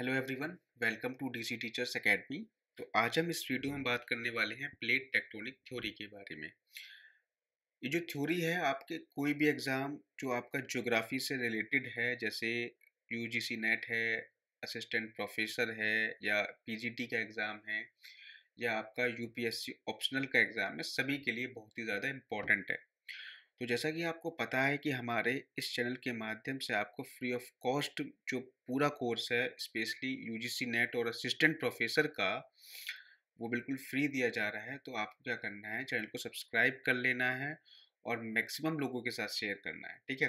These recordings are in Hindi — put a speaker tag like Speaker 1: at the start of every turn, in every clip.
Speaker 1: hello everyone welcome to DC teachers academy तो आज हम इस वीडियो में बात करने वाले हैं प्लेट टेक्टोनिक थ्योरी के बारे में ये जो थ्योरी है आपके कोई भी एग्ज़ाम जो आपका ज्योग्राफी से रिलेटेड है जैसे यूजीसी नेट है असिस्टेंट प्रोफेसर है या पीजीटी का एग्ज़ाम है या आपका यूपीएससी ऑप्शनल का एग्ज़ाम है सभी के लिए बहुत ही ज़्यादा इम्पॉर्टेंट है तो जैसा कि आपको पता है कि हमारे इस चैनल के माध्यम से आपको फ्री ऑफ कॉस्ट जो पूरा कोर्स है स्पेशली यूजीसी नेट और असिस्टेंट प्रोफेसर का वो बिल्कुल फ्री दिया जा रहा है तो आपको क्या करना है चैनल को सब्सक्राइब कर लेना है और मैक्सिमम लोगों के साथ शेयर करना है ठीक है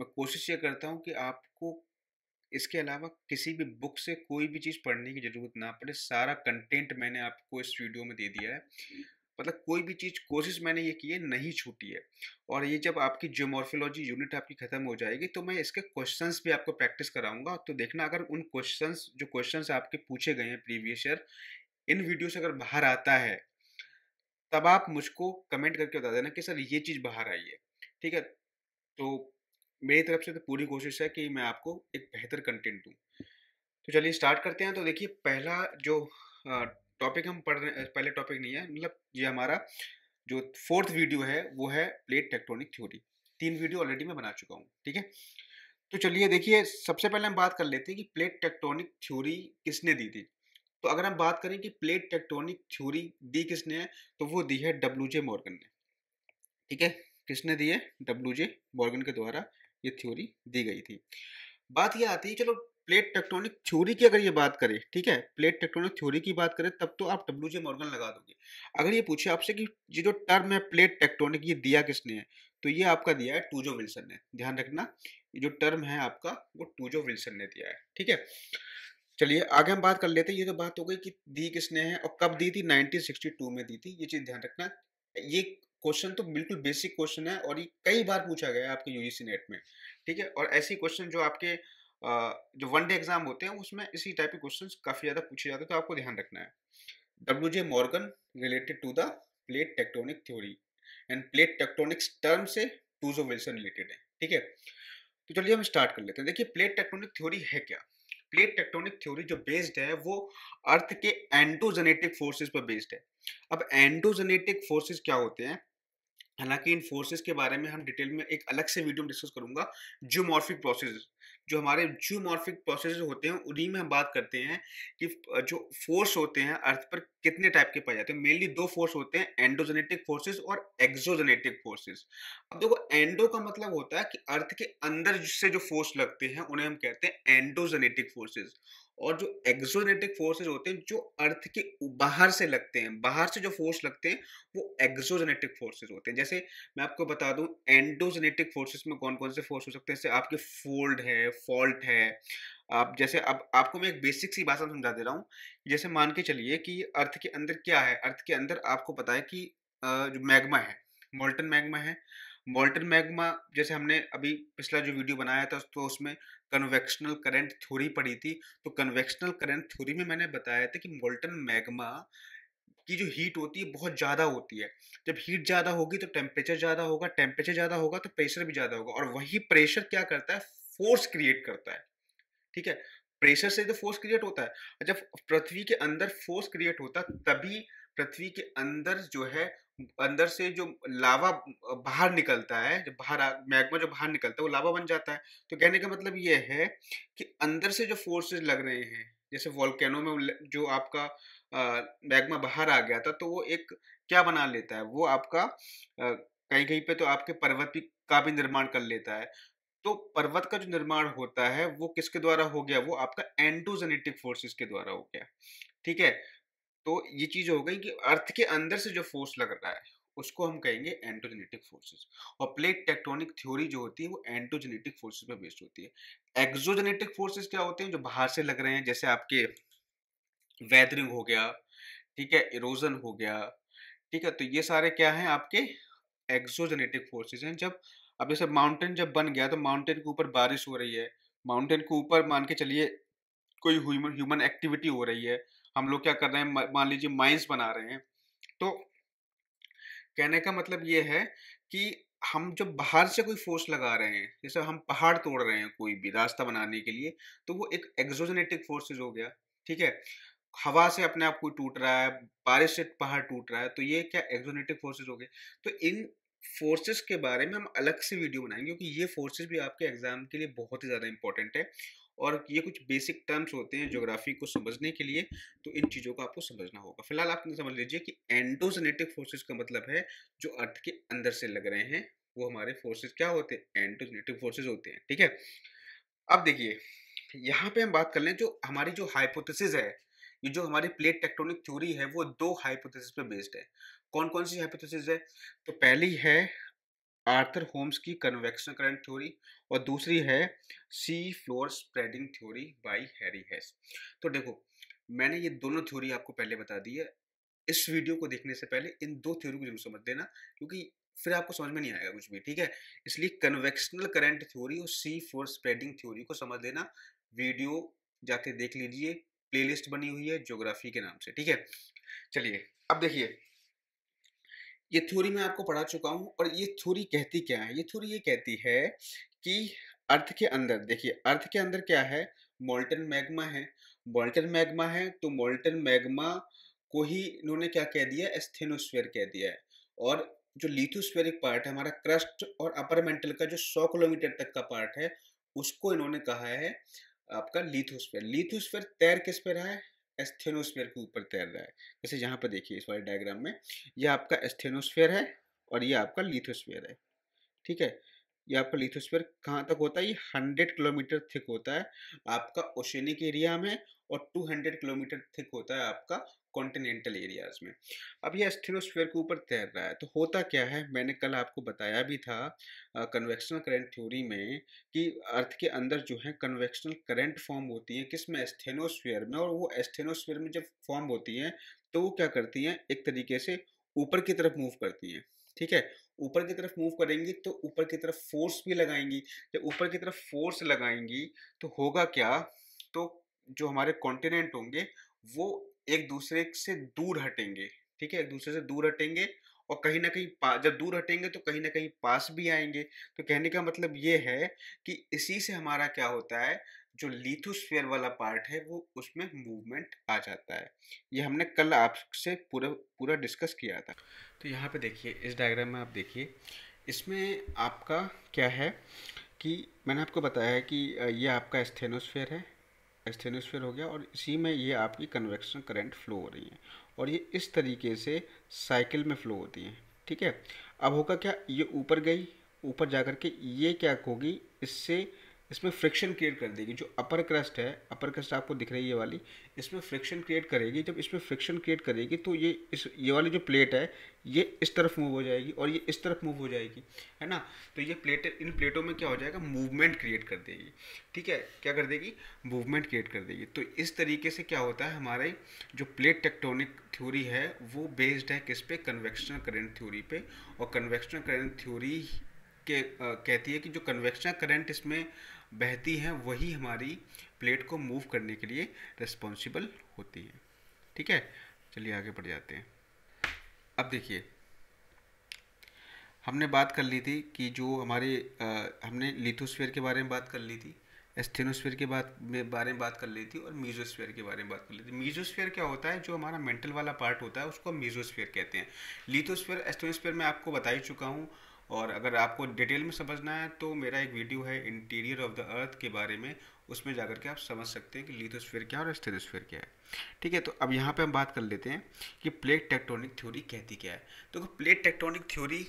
Speaker 1: मैं कोशिश ये करता हूँ कि आपको इसके अलावा किसी भी बुक से कोई भी चीज़ पढ़ने की ज़रूरत ना पड़े सारा कंटेंट मैंने आपको इस वीडियो में दे दिया है मतलब कोई भी चीज़ कोशिश मैंने ये की है नहीं छूटी है और ये जब आपकी जियोमॉर्फोलॉजी यूनिट आपकी ख़त्म हो जाएगी तो मैं इसके क्वेश्चंस भी आपको प्रैक्टिस कराऊंगा तो देखना अगर उन क्वेश्चंस जो क्वेश्चंस आपके पूछे गए हैं प्रीवियस ईयर इन वीडियो से अगर बाहर आता है तब आप मुझको कमेंट करके बता देना कि सर ये चीज़ बाहर आई है ठीक है तो मेरी तरफ से तो पूरी कोशिश है कि मैं आपको एक बेहतर कंटेंट दूँ तो चलिए स्टार्ट करते हैं तो देखिए पहला जो टॉपिक हम पढ़ रहे पहले टॉपिक नहीं है मतलब ये हमारा जो फोर्थ वीडियो है वो है प्लेट टेक्टोनिक थ्योरी तीन वीडियो ऑलरेडी मैं बना चुका हूँ ठीक है तो चलिए देखिए सबसे पहले हम बात कर लेते हैं कि प्लेट टेक्टोनिक थ्योरी किसने दी थी तो अगर हम बात करें कि प्लेट टेक्टोनिक थ्योरी दी किसने है तो वो दी है डब्ल्यू जे मॉर्गन ने ठीक है किसने दी है डब्ल्यू जे मॉर्गन के द्वारा ये थ्योरी दी गई थी बात यह आती है चलो प्लेट टेक्टोनिक थ्योरी की अगर ये बात करें ठीक है प्लेट टेक्टोनिक थ्योरी की बात करें तब तो आप डब्ल्यू जे मॉर्गन लगा दोगे अगर ये पूछे आपसे कि ये जो टर्म है प्लेट टेक्टोनिक ये दिया किसने है तो ये आपका दिया है टूजो विल्सन ने ध्यान रखना ये जो टर्म है आपका वो टूजो विल्सन ने दिया है ठीक है चलिए आगे हम बात कर लेते हैं ये तो बात हो गई कि दी किसने है और कब दी थी 1962 में दी थी ये चीज़ ध्यान रखना ये क्वेश्चन तो बिल्कुल बेसिक क्वेश्चन है और ये कई बार पूछा गया है आपके यूजीसी नेट में ठीक है और ऐसे क्वेश्चन जो आपके जो वन डे एग्जाम होते हैं उसमें इसी टाइप के क्वेश्चंस काफ़ी ज़्यादा पूछे जाते हैं तो आपको ध्यान रखना है W J Morgan related to the plate tectonic theory and plate tectonics term से टूजो विल्सन रिलेटेड है ठीक है तो चलिए हम स्टार्ट कर लेते हैं देखिए प्लेट टेक्टोनिक थ्योरी है क्या प्लेट टेक्टोनिक थ्योरी जो बेस्ड है वो अर्थ के एंडोजेनेटिक फोर्सेस पर बेस्ड है अब एंडोजेनेटिक फोर्सेस क्या होते हैं हालांकि इन फोर्सेस के बारे में हम डिटेल में एक अलग से वीडियो में डिस्कस करूंगा जियोमॉर्फिक प्रोसेस जो हमारे जूमॉर्फिक प्रोसेस होते हैं उन्हीं में हम बात करते हैं कि जो फोर्स होते हैं अर्थ पर कितने टाइप के पाए जाते हैं मेनली दो फोर्स होते हैं एंडोजेनेटिक फोर्सेस और एक्सोजेनेटिक फोर्सेस अब देखो एंडो का मतलब होता है कि अर्थ के अंदर से जो फोर्स लगते हैं उन्हें हम कहते हैं एंडोजेनेटिक फोर्सेज और जो एक्सोनेटिक फोर्सेज होते हैं जो अर्थ के बाहर से लगते हैं बाहर से जो फोर्स लगते हैं वो एक्सोजेनेटिक फोर्सेज होते हैं जैसे मैं आपको बता दूं एंडोजेनेटिक फोर्सेज में कौन कौन से फोर्स हो सकते हैं जैसे आपके फोल्ड है फॉल्ट है आप जैसे अब आपको मैं एक बेसिक सी भाषा समझा दे रहा हूँ जैसे मान के चलिए कि अर्थ के अंदर क्या है अर्थ के अंदर आपको पता है कि जो मैग्मा है मोल्टन मैग्मा है मोल्टन मैग्मा जैसे हमने अभी पिछला जो वीडियो बनाया था तो उसमें कन्वेक्शनल करंट थ्योरी पढ़ी थी तो कन्वेक्शनल करंट थ्योरी में मैंने बताया था कि मोल्टन मैग्मा की जो हीट होती है बहुत ज़्यादा होती है जब हीट ज़्यादा होगी तो टेम्परेचर ज़्यादा होगा टेम्परेचर ज़्यादा होगा तो प्रेशर भी ज़्यादा होगा और वही प्रेशर क्या करता है फोर्स क्रिएट करता है ठीक है प्रेशर से तो फोर्स क्रिएट होता है जब पृथ्वी के अंदर फोर्स क्रिएट होता है तभी पृथ्वी के अंदर जो है अंदर से जो लावा बाहर निकलता है जब बाहर मैग्मा जो बाहर निकलता है वो लावा बन जाता है तो कहने का मतलब ये है कि अंदर से जो फोर्सेस लग रहे हैं जैसे वॉल्केनो में जो आपका मैग्मा बाहर आ गया था तो वो एक क्या बना लेता है वो आपका कहीं कहीं पे तो आपके पर्वत भी का भी निर्माण कर लेता है तो पर्वत का जो निर्माण होता है वो किसके द्वारा हो गया वो आपका एंटोजेनेटिक फोर्सेस के द्वारा हो गया ठीक है तो ये चीज़ हो गई कि अर्थ के अंदर से जो फोर्स लग रहा है उसको हम कहेंगे एंटोजेनेटिक फोर्सेस और प्लेट टेक्टोनिक थ्योरी जो होती है वो एंटोजेनेटिक फोर्सेस पे बेस्ड होती है एक्सोजेनेटिक फोर्सेस क्या होते हैं जो बाहर से लग रहे हैं जैसे आपके वेदरिंग हो गया ठीक है इरोजन हो गया ठीक है तो ये सारे क्या हैं आपके एक्सोजेनेटिक फोर्सेज हैं जब अब जैसे माउंटेन जब बन गया तो माउंटेन के ऊपर बारिश हो रही है माउंटेन के ऊपर मान के चलिए कोई ह्यूमन एक्टिविटी हो रही है हम लोग क्या कर रहे हैं मान लीजिए माइंस बना रहे हैं तो कहने का मतलब ये है कि हम जब बाहर से कोई फोर्स लगा रहे हैं जैसे हम पहाड़ तोड़ रहे हैं कोई भी रास्ता बनाने के लिए तो वो एक एक्सोजेनेटिक फोर्सेज हो गया ठीक है हवा से अपने आप कोई टूट रहा है बारिश से पहाड़ टूट रहा है तो ये क्या एक्सोजेनेटिक फोर्सेज हो गए तो इन फोर्सेस के बारे में हम अलग से वीडियो बनाएंगे क्योंकि ये फोर्सेस भी आपके एग्जाम के लिए बहुत ही ज़्यादा इंपॉर्टेंट है और ये कुछ बेसिक टर्म्स होते हैं ज्योग्राफी को समझने के लिए तो इन चीज़ों को आपको समझना होगा फिलहाल आप समझ लीजिए कि एंडोजेनेटिक फोर्सेज का मतलब है जो अर्थ के अंदर से लग रहे हैं वो हमारे फोर्सेज क्या होते हैं एंडोजेनेटिक फोर्सेज होते हैं ठीक है अब देखिए यहाँ पे हम बात कर लें जो हमारी जो हाइपोथेसिस है ये जो हमारी प्लेट टेक्टोनिक थ्योरी है वो दो हाइपोथेसिस पे बेस्ड है कौन कौन सी हाइपोथेसिस है तो पहली है आर्थर होम्स की कन्वेक्शन करंट थ्योरी और दूसरी है sea floor spreading theory by Harry Hess तो देखो मैंने ये दोनों थ्योरी आपको पहले बता दी है इस वीडियो को देखने से पहले इन दो थ्योरी को जरूर समझ देना क्योंकि फिर आपको समझ में नहीं आएगा कुछ भी ठीक है इसलिए कन्वेक्शनल करंट थ्योरी और सी फ्लोर स्प्रेडिंग थ्योरी को समझ देना वीडियो जाके देख लीजिए प्लेलिस्ट बनी हुई है ज्योग्राफी के नाम से ठीक है चलिए अब देखिए ये थ्योरी मैं आपको पढ़ा चुका हूँ और ये थ्योरी कहती क्या है ये थ्योरी ये कहती है कि अर्थ के अंदर देखिए अर्थ के अंदर क्या है मोल्टन मैग्मा है मोल्टन मैग्मा है तो मोल्टन मैग्मा को ही इन्होंने क्या कह दिया एस्थेनोस्फेयर कह दिया है और जो लिथोस्फेरिक पार्ट है हमारा क्रस्ट और अपर मेंटल का जो सौ किलोमीटर तक का पार्ट है उसको इन्होंने कहा है आपका लिथोस्फेयर लिथोस्फेयर तैर किस पर रहा है एस्थेनोस्फेयर के ऊपर तैर रहा है जैसे यहाँ पर देखिए इस वाले डायग्राम में यह आपका एस्थेनोस्फेयर है और यह आपका लिथोस्फेयर है ठीक है या आपका लिथोस्फेयर कहाँ तक होता है ये हंड्रेड किलोमीटर थिक होता है आपका ओशनिक एरिया में और टू हंड्रेड किलोमीटर थिक होता है आपका कॉन्टिनेंटल एरियाज में अब ये एस्थेनोस्फेयर के ऊपर तैर रहा है तो होता क्या है मैंने कल आपको बताया भी था कन्वेक्शनल करंट थ्योरी में कि अर्थ के अंदर जो है कन्वेक्शनल करंट फॉर्म होती है किस में एस्थेनोस्फेयर में और वो एस्थेनोस्फेयर में जब फॉर्म होती है तो वो क्या करती हैं एक तरीके से ऊपर की तरफ मूव करती हैं ठीक है ऊपर की तरफ मूव करेंगी तो ऊपर की तरफ फोर्स भी लगाएंगी जब ऊपर की तरफ फोर्स लगाएंगी तो होगा क्या तो जो हमारे कॉन्टिनेंट होंगे वो एक दूसरे से दूर हटेंगे ठीक है एक दूसरे से दूर हटेंगे और कहीं ना कहीं जब दूर हटेंगे तो कहीं ना कहीं पास भी आएंगे तो कहने का मतलब ये है कि इसी से हमारा क्या होता है जो लिथोस्फेयर वाला पार्ट है वो उसमें मूवमेंट आ जाता है ये हमने कल आपसे पूरा पूरा डिस्कस किया था तो यहाँ पे देखिए इस डायग्राम में आप देखिए इसमें आपका क्या है कि मैंने आपको बताया है कि ये आपका स्थेनोस्फेयर है स्थेनोस्फेयर हो गया और इसी में ये आपकी कन्वेक्शन करंट फ्लो हो रही है और ये इस तरीके से साइकिल में फ्लो होती है ठीक है अब होगा क्या ये ऊपर गई ऊपर जा कर के ये क्या होगी इससे इसमें फ्रिक्शन क्रिएट कर देगी जो अपर क्रस्ट है अपर क्रस्ट आपको दिख रही है ये वाली इसमें फ्रिक्शन क्रिएट करेगी जब इसमें फ्रिक्शन क्रिएट करेगी तो ये इस ये वाली जो प्लेट है ये इस तरफ मूव हो जाएगी और ये इस तरफ मूव हो जाएगी है ना तो ये प्लेट इन प्लेटों में क्या हो जाएगा मूवमेंट क्रिएट कर देगी ठीक है क्या कर देगी मूवमेंट क्रिएट कर देगी तो इस तरीके से क्या होता है हमारे जो प्लेट टेक्टोनिक थ्योरी है वो बेस्ड है किस पे कन्वेक्शनल करेंट थ्योरी पे और कन्वेक्शनल करेंट थ्योरी के आ, कहती है कि जो कन्वेक्शनल करेंट इसमें बहती हैं वही हमारी प्लेट को मूव करने के लिए रिस्पॉन्सिबल होती है ठीक है चलिए आगे बढ़ जाते हैं अब देखिए हमने बात कर ली थी कि जो हमारे आ, हमने लिथोस्फेयर के बारे में बात कर ली थी एस्थेनोस्फेयर के बात में बारे में बात कर ली थी और मीजोस्फेयर के बारे में बात कर ली थी मीजोस्फेयर क्या होता है जो हमारा मेंटल वाला पार्ट होता है उसको मीजोस्फेयर कहते हैं लिथोस्फेयर एस्थेनोस्फेयर मैं आपको बता ही चुका हूँ और अगर आपको डिटेल में समझना है तो मेरा एक वीडियो है इंटीरियर ऑफ द अर्थ के बारे में उसमें जाकर के आप समझ सकते हैं कि लिथोस्फेयर क्या है और स्टेथोस्फेयर क्या है ठीक है तो अब यहाँ पे हम बात कर लेते हैं कि प्लेट टेक्टोनिक थ्योरी कहती क्या है देखो तो प्लेट टेक्टोनिक थ्योरी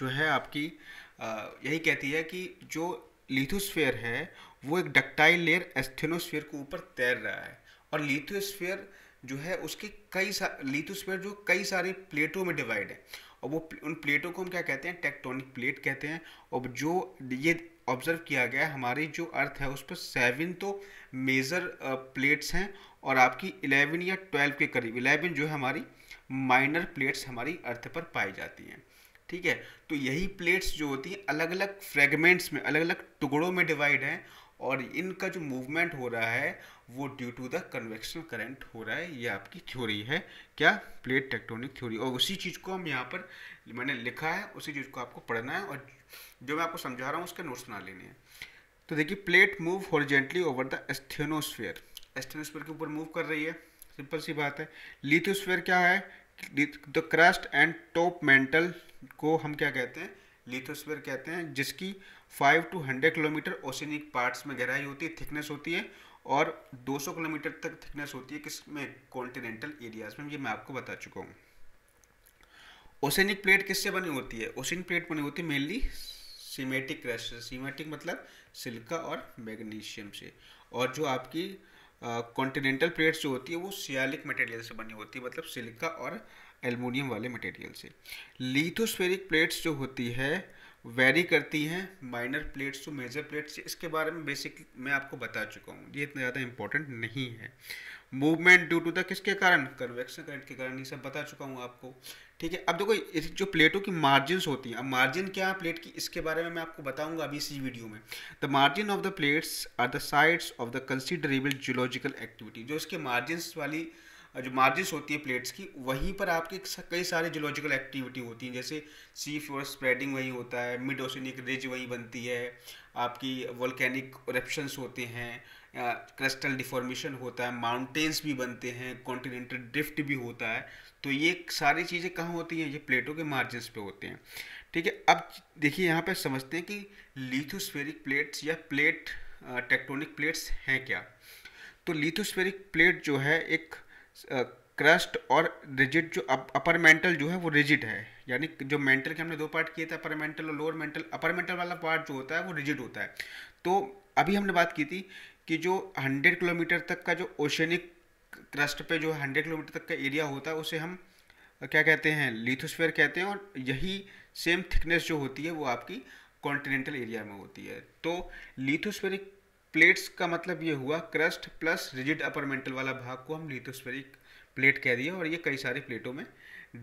Speaker 1: जो है आपकी यही कहती है कि जो लिथोस्फेयर है वो एक डक्टाइल लेयर एस्थेनोस्फेयर के ऊपर तैर रहा है और लिथोस्फेयर जो है उसके कई सा लिथोस्फेयर जो कई सारी प्लेटों में डिवाइड है और वो उन प्लेटों को हम क्या कहते हैं टेक्टोनिक प्लेट कहते हैं और जो ये ऑब्जर्व किया गया है हमारी जो अर्थ है उस पर सेवन तो मेजर प्लेट्स हैं और आपकी इलेवन या ट्वेल्व के करीब इलेवन जो है हमारी माइनर प्लेट्स हमारी अर्थ पर पाई जाती हैं ठीक है तो यही प्लेट्स जो होती हैं अलग अलग फ्रेगमेंट्स में अलग अलग टुकड़ों में डिवाइड हैं और इनका जो मूवमेंट हो रहा है वो due to the convectional current हो रहा है ये आपकी थ्योरी है क्या प्लेट टेक्टोनिक थ्योरी और उसी चीज़ को हम यहाँ पर मैंने लिखा है उसी चीज़ को आपको पढ़ना है और जो मैं आपको समझा रहा हूँ उसके नोट्स ना लेने हैं तो देखिए plate move horizontally over the asthenosphere asthenosphere के ऊपर मूव कर रही है सिंपल सी बात है लिथोस्फेयर क्या है the crust and top mantle को हम क्या कहते हैं लिथोस्फेयर कहते हैं जिसकी 5 टू 100 किलोमीटर ओशनिक पार्ट्स में गहराई होती है थिकनेस होती है और 200 किलोमीटर तक थिकनेस होती है किसमें कॉन्टिनेंटल एरियाज में ये मैं आपको बता चुका हूँ ओसेनिक प्लेट किससे बनी होती है ओसेनिक प्लेट बनी होती है मेनली सीमेटिक क्रस्ट सीमेटिक मतलब सिल्का और मैग्नीशियम से और जो आपकी कॉन्टिनेंटल प्लेट जो होती है वो सियालिक मटेरियल से बनी होती है मतलब सिल्का और एलमोनियम वाले मटेरियल से लिथोस्फेरिक प्लेट्स जो होती है वेरी करती हैं minor plates to major plates इसके बारे में बेसिकली मैं आपको बता चुका हूँ ये इतना ज़्यादा इंपॉर्टेंट नहीं है मूवमेंट ड्यू टू द किसके कारण कन्वेक्शन करंट के कारण ये सब बता चुका हूँ आपको ठीक है अब देखो जो प्लेटों की मार्जिन होती हैं अब मार्जिन क्या है प्लेट की इसके बारे में मैं आपको बताऊंगा अभी इसी वीडियो में the margin of the plates are the sides of the considerable geological activity जो इसके मार्जिन वाली जो मार्जिस होती है प्लेट्स की वहीं पर आपके कई सारे जियोलॉजिकल एक्टिविटी होती हैं जैसे सी फ्लोर स्प्रेडिंग वहीं होता है मिड ओशनिक रिज वहीं बनती है आपकी वॉलकैनिक रेप्शंस होते हैं क्रिस्टल डिफॉर्मेशन होता है माउंटेन्स भी बनते हैं कॉन्टिनेंटल ड्रिफ्ट भी होता है तो ये सारी चीज़ें कहाँ होती हैं ये प्लेटों के मार्जिन्स पे होते हैं ठीक है अब देखिए यहाँ पर समझते हैं कि लिथोस्फेरिक प्लेट्स या प्लेट टेक्टोनिक प्लेट्स हैं क्या तो लिथोस्फेरिक प्लेट जो है एक क्रस्ट और रिजिड जो अप, अपर मेंटल जो है वो रिजिड है यानी जो मेंटल के हमने दो पार्ट किए थे अपर मेंटल और लोअर मेंटल अपर मेंटल वाला पार्ट जो होता है वो रिजिड होता है तो अभी हमने बात की थी कि जो 100 किलोमीटर तक का जो ओशनिक क्रस्ट पे जो 100 किलोमीटर तक का एरिया होता है उसे हम क्या कहते हैं लिथोस्फेयर कहते हैं और यही सेम थिकनेस जो होती है वो आपकी कॉन्टिनेंटल एरिया में होती है तो लिथोस्फेरिक प्लेट्स का मतलब ये हुआ crust plus rigid upper mantle वाला भाग को हम लिथोस्फेरिक प्लेट कह दिया और ये कई सारे प्लेटों में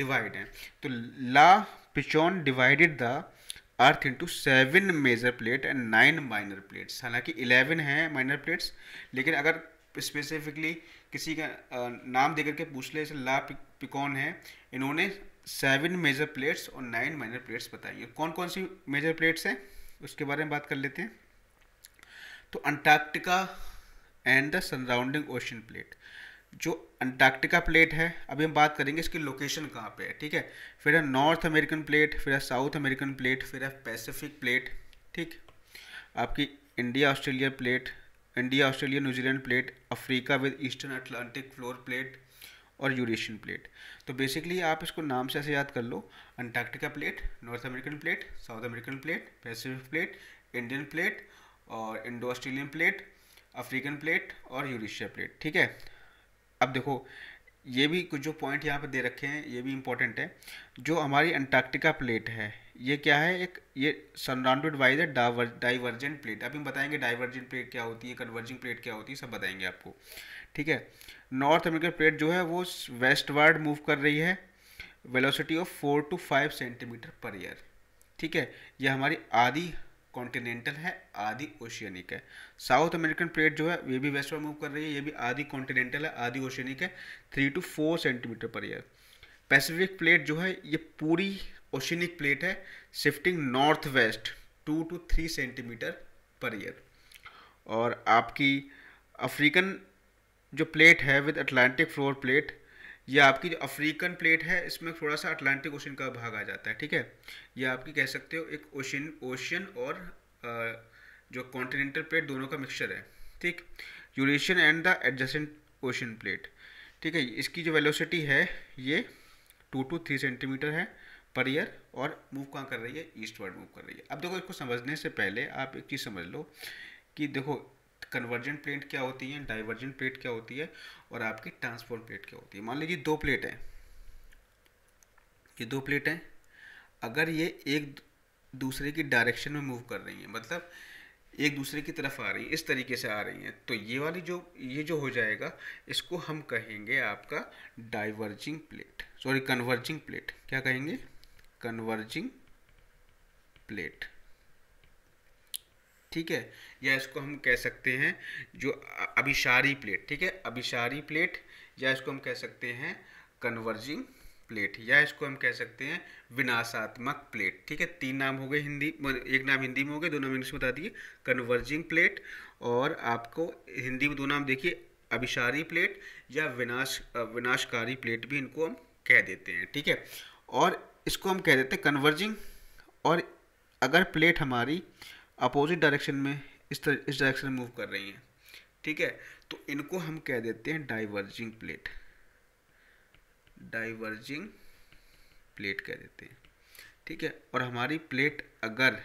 Speaker 1: डिवाइड हैं तो Le Pichon divided the earth into seven major plate and nine minor plates हालांकि इलेवन हैं माइनर प्लेट्स लेकिन अगर स्पेसिफिकली किसी का नाम दे करके पूछ ले जैसे ला पिकॉन है इन्होंने सेवन मेजर प्लेट्स और नाइन माइनर प्लेट्स बताई हैं कौन कौन सी मेजर प्लेट्स हैं उसके बारे में बात कर लेते हैं तो Antarctica and the surrounding ocean plate जो अंटार्कटिका प्लेट है अभी हम बात करेंगे इसकी लोकेशन कहाँ पे है ठीक है फिर है नॉर्थ अमेरिकन प्लेट फिर है साउथ अमेरिकन प्लेट फिर है पैसिफिक प्लेट ठीक आपकी India Australia plate India Australia New Zealand plate Africa with eastern Atlantic floor plate और यूरेशियन प्लेट तो बेसिकली आप इसको नाम से ऐसे याद कर लो Antarctica plate North American plate South American plate Pacific plate Indian plate और Indo Australian plate African plate और यूरिशिया प्लेट ठीक है अब देखो ये भी कुछ जो पॉइंट यहाँ पर दे रखे हैं ये भी इम्पोर्टेंट है जो हमारी अंटार्कटिका प्लेट है ये क्या है एक ये surrounded by the divergent plate अभी हम बताएंगे डाइवर्जेंट प्लेट क्या होती है कन्वर्जिंग प्लेट क्या होती है सब बताएंगे आपको ठीक है नॉर्थ अमेरिकन प्लेट जो है वो वेस्ट मूव कर रही है velocity of four to five centimetre per year ठीक है ये हमारी आधी कॉन्टिनेंटल है आधी ओशियनिक है साउथ अमेरिकन प्लेट जो है ये भी वेस्ट पर मूव कर रही है ये भी आधी कॉन्टिनेंटल है आधी ओशियनिक है three to four centimetre per year Pacific plate जो है ये पूरी ओशियनिक प्लेट है shifting north west to two three centimetre per year और आपकी अफ्रीकन जो प्लेट है विद अटलांटिक फ्लोर प्लेट ये आपकी जो अफ्रीकन प्लेट है इसमें थोड़ा सा अटलांटिक ओशन का भाग आ जाता है ठीक है ये आपकी कह सकते हो एक ओशन ओशन और आ, जो कॉन्टिनेंटल प्लेट दोनों का मिक्सचर है ठीक Eurasian and the adjacent ocean plate ठीक है इसकी जो वेलोसिटी है ये टू टू थ्री सेंटीमीटर है पर ईयर और मूव कहाँ कर रही है ईस्टवर्ड मूव कर रही है अब देखो इसको समझने से पहले आप एक चीज़ समझ लो कि देखो कन्वर्जेंट प्लेट क्या होती है डाइवर्जेंट प्लेट क्या होती है और आपकी ट्रांसफॉर्म प्लेट क्या होती है मान लीजिए दो प्लेट हैं ये दो प्लेट हैं अगर ये एक दूसरे की डायरेक्शन में मूव कर रही हैं मतलब एक दूसरे की तरफ आ रही है इस तरीके से आ रही हैं तो ये वाली जो ये जो हो जाएगा इसको हम कहेंगे आपका diverging plate sorry converging plate क्या कहेंगे कन्वर्जिंग प्लेट ठीक है या इसको हम कह सकते हैं जो अभिशारी प्लेट ठीक है अभिशारी प्लेट या इसको हम कह सकते हैं कन्वर्जिंग प्लेट या इसको हम कह सकते हैं विनाशात्मक प्लेट ठीक है तीन नाम हो गए हिंदी एक नाम हिंदी में हो गए दो नाम इंग्लिश में बता दिए कन्वर्जिंग प्लेट और आपको हिंदी में दो नाम देखिए अभिशारी प्लेट या विनाश विनाशकारी प्लेट भी इनको हम कह देते हैं ठीक है और इसको हम कह देते हैं कन्वर्जिंग और अगर प्लेट हमारी अपोजिट डायरेक्शन में इस तरह इस डायरेक्शन में मूव कर रही हैं ठीक है तो इनको हम कह देते हैं डाइवर्जिंग प्लेट डाइवर्जिंग प्लेट कह देते हैं ठीक है और हमारी प्लेट अगर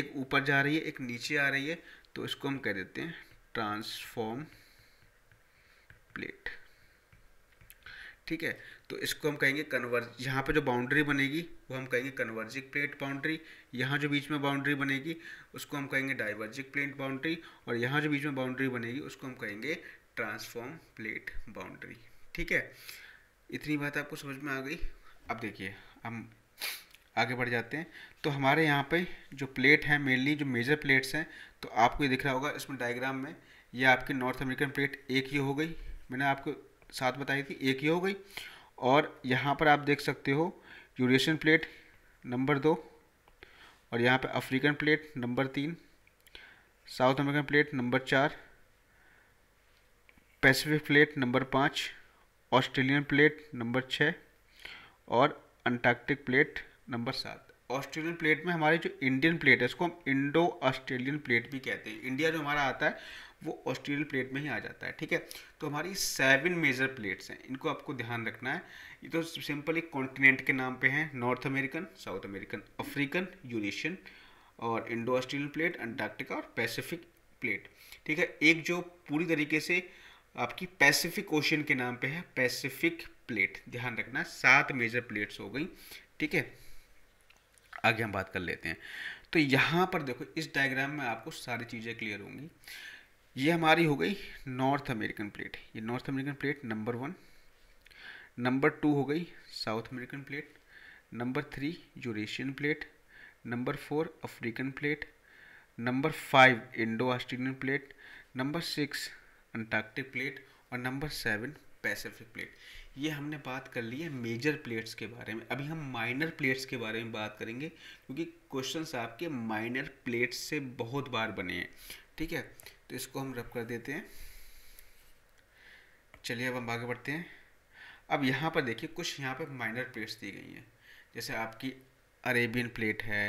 Speaker 1: एक ऊपर जा रही है एक नीचे आ रही है तो इसको हम कह देते हैं ट्रांसफॉर्म प्लेट ठीक है तो इसको हम कहेंगे कन्वर्ज यहाँ पे जो बाउंड्री बनेगी वो हम कहेंगे कन्वर्जिंग प्लेट बाउंड्री यहाँ जो बीच में बाउंड्री बनेगी उसको हम कहेंगे डाइवर्जिक प्लेट बाउंड्री और यहाँ जो बीच में बाउंड्री बनेगी उसको हम कहेंगे ट्रांसफॉर्म प्लेट बाउंड्री ठीक है इतनी बात आपको समझ में आ गई अब देखिए हम आगे बढ़ जाते हैं तो हमारे यहाँ पे जो प्लेट है मेनली जो मेजर प्लेट्स हैं तो आपको ये दिख रहा होगा इसमें डायग्राम में ये आपकी नॉर्थ अमेरिकन प्लेट एक ही हो गई मैंने आपको साथ बताई थी एक ही हो गई और यहाँ पर आप देख सकते हो यूरेशियन प्लेट नंबर दो और यहाँ पे अफ्रीकन प्लेट नंबर तीन साउथ अमेरिकन प्लेट नंबर चार पैसिफिक प्लेट नंबर पाँच ऑस्ट्रेलियन प्लेट नंबर छः और अंटार्कटिक प्लेट नंबर सात ऑस्ट्रेलियन प्लेट में हमारी जो इंडियन प्लेट है इसको हम इंडो ऑस्ट्रेलियन प्लेट भी कहते हैं इंडिया जो हमारा आता है वो ऑस्ट्रियल प्लेट में ही आ जाता है ठीक है तो हमारी सेवन मेजर प्लेट्स हैं इनको आपको ध्यान रखना है ये तो सिंपल एक कॉन्टिनेंट के नाम पे हैं North American South American African Eurasian और इंडो ऑस्ट्रेलियन प्लेट अंटार्कटिका और पैसिफिक प्लेट ठीक है एक जो पूरी तरीके से आपकी पैसिफिक ओशन के नाम पे है पैसिफिक प्लेट ध्यान रखना सात मेजर प्लेट्स हो गई ठीक है आगे हम बात कर लेते हैं तो यहाँ पर देखो इस डायग्राम में आपको सारी चीज़ें क्लियर होंगी ये हमारी हो गई नॉर्थ अमेरिकन प्लेट ये North American plate number one number two हो गई South American plate number three Eurasian plate number four African plate number five Indo Australian plate number six Antarctic plate और नंबर सेवन पैसिफिक प्लेट ये हमने बात कर ली है मेजर प्लेट्स के बारे में अभी हम माइनर प्लेट्स के बारे में बात करेंगे क्योंकि क्वेश्चंस आपके माइनर प्लेट्स से बहुत बार बने हैं ठीक है इसको हम रब कर देते हैं चलिए अब हम आगे बढ़ते हैं अब यहाँ पर देखिए कुछ यहाँ पर माइनर प्लेट्स दी गई हैं जैसे आपकी अरेबियन प्लेट है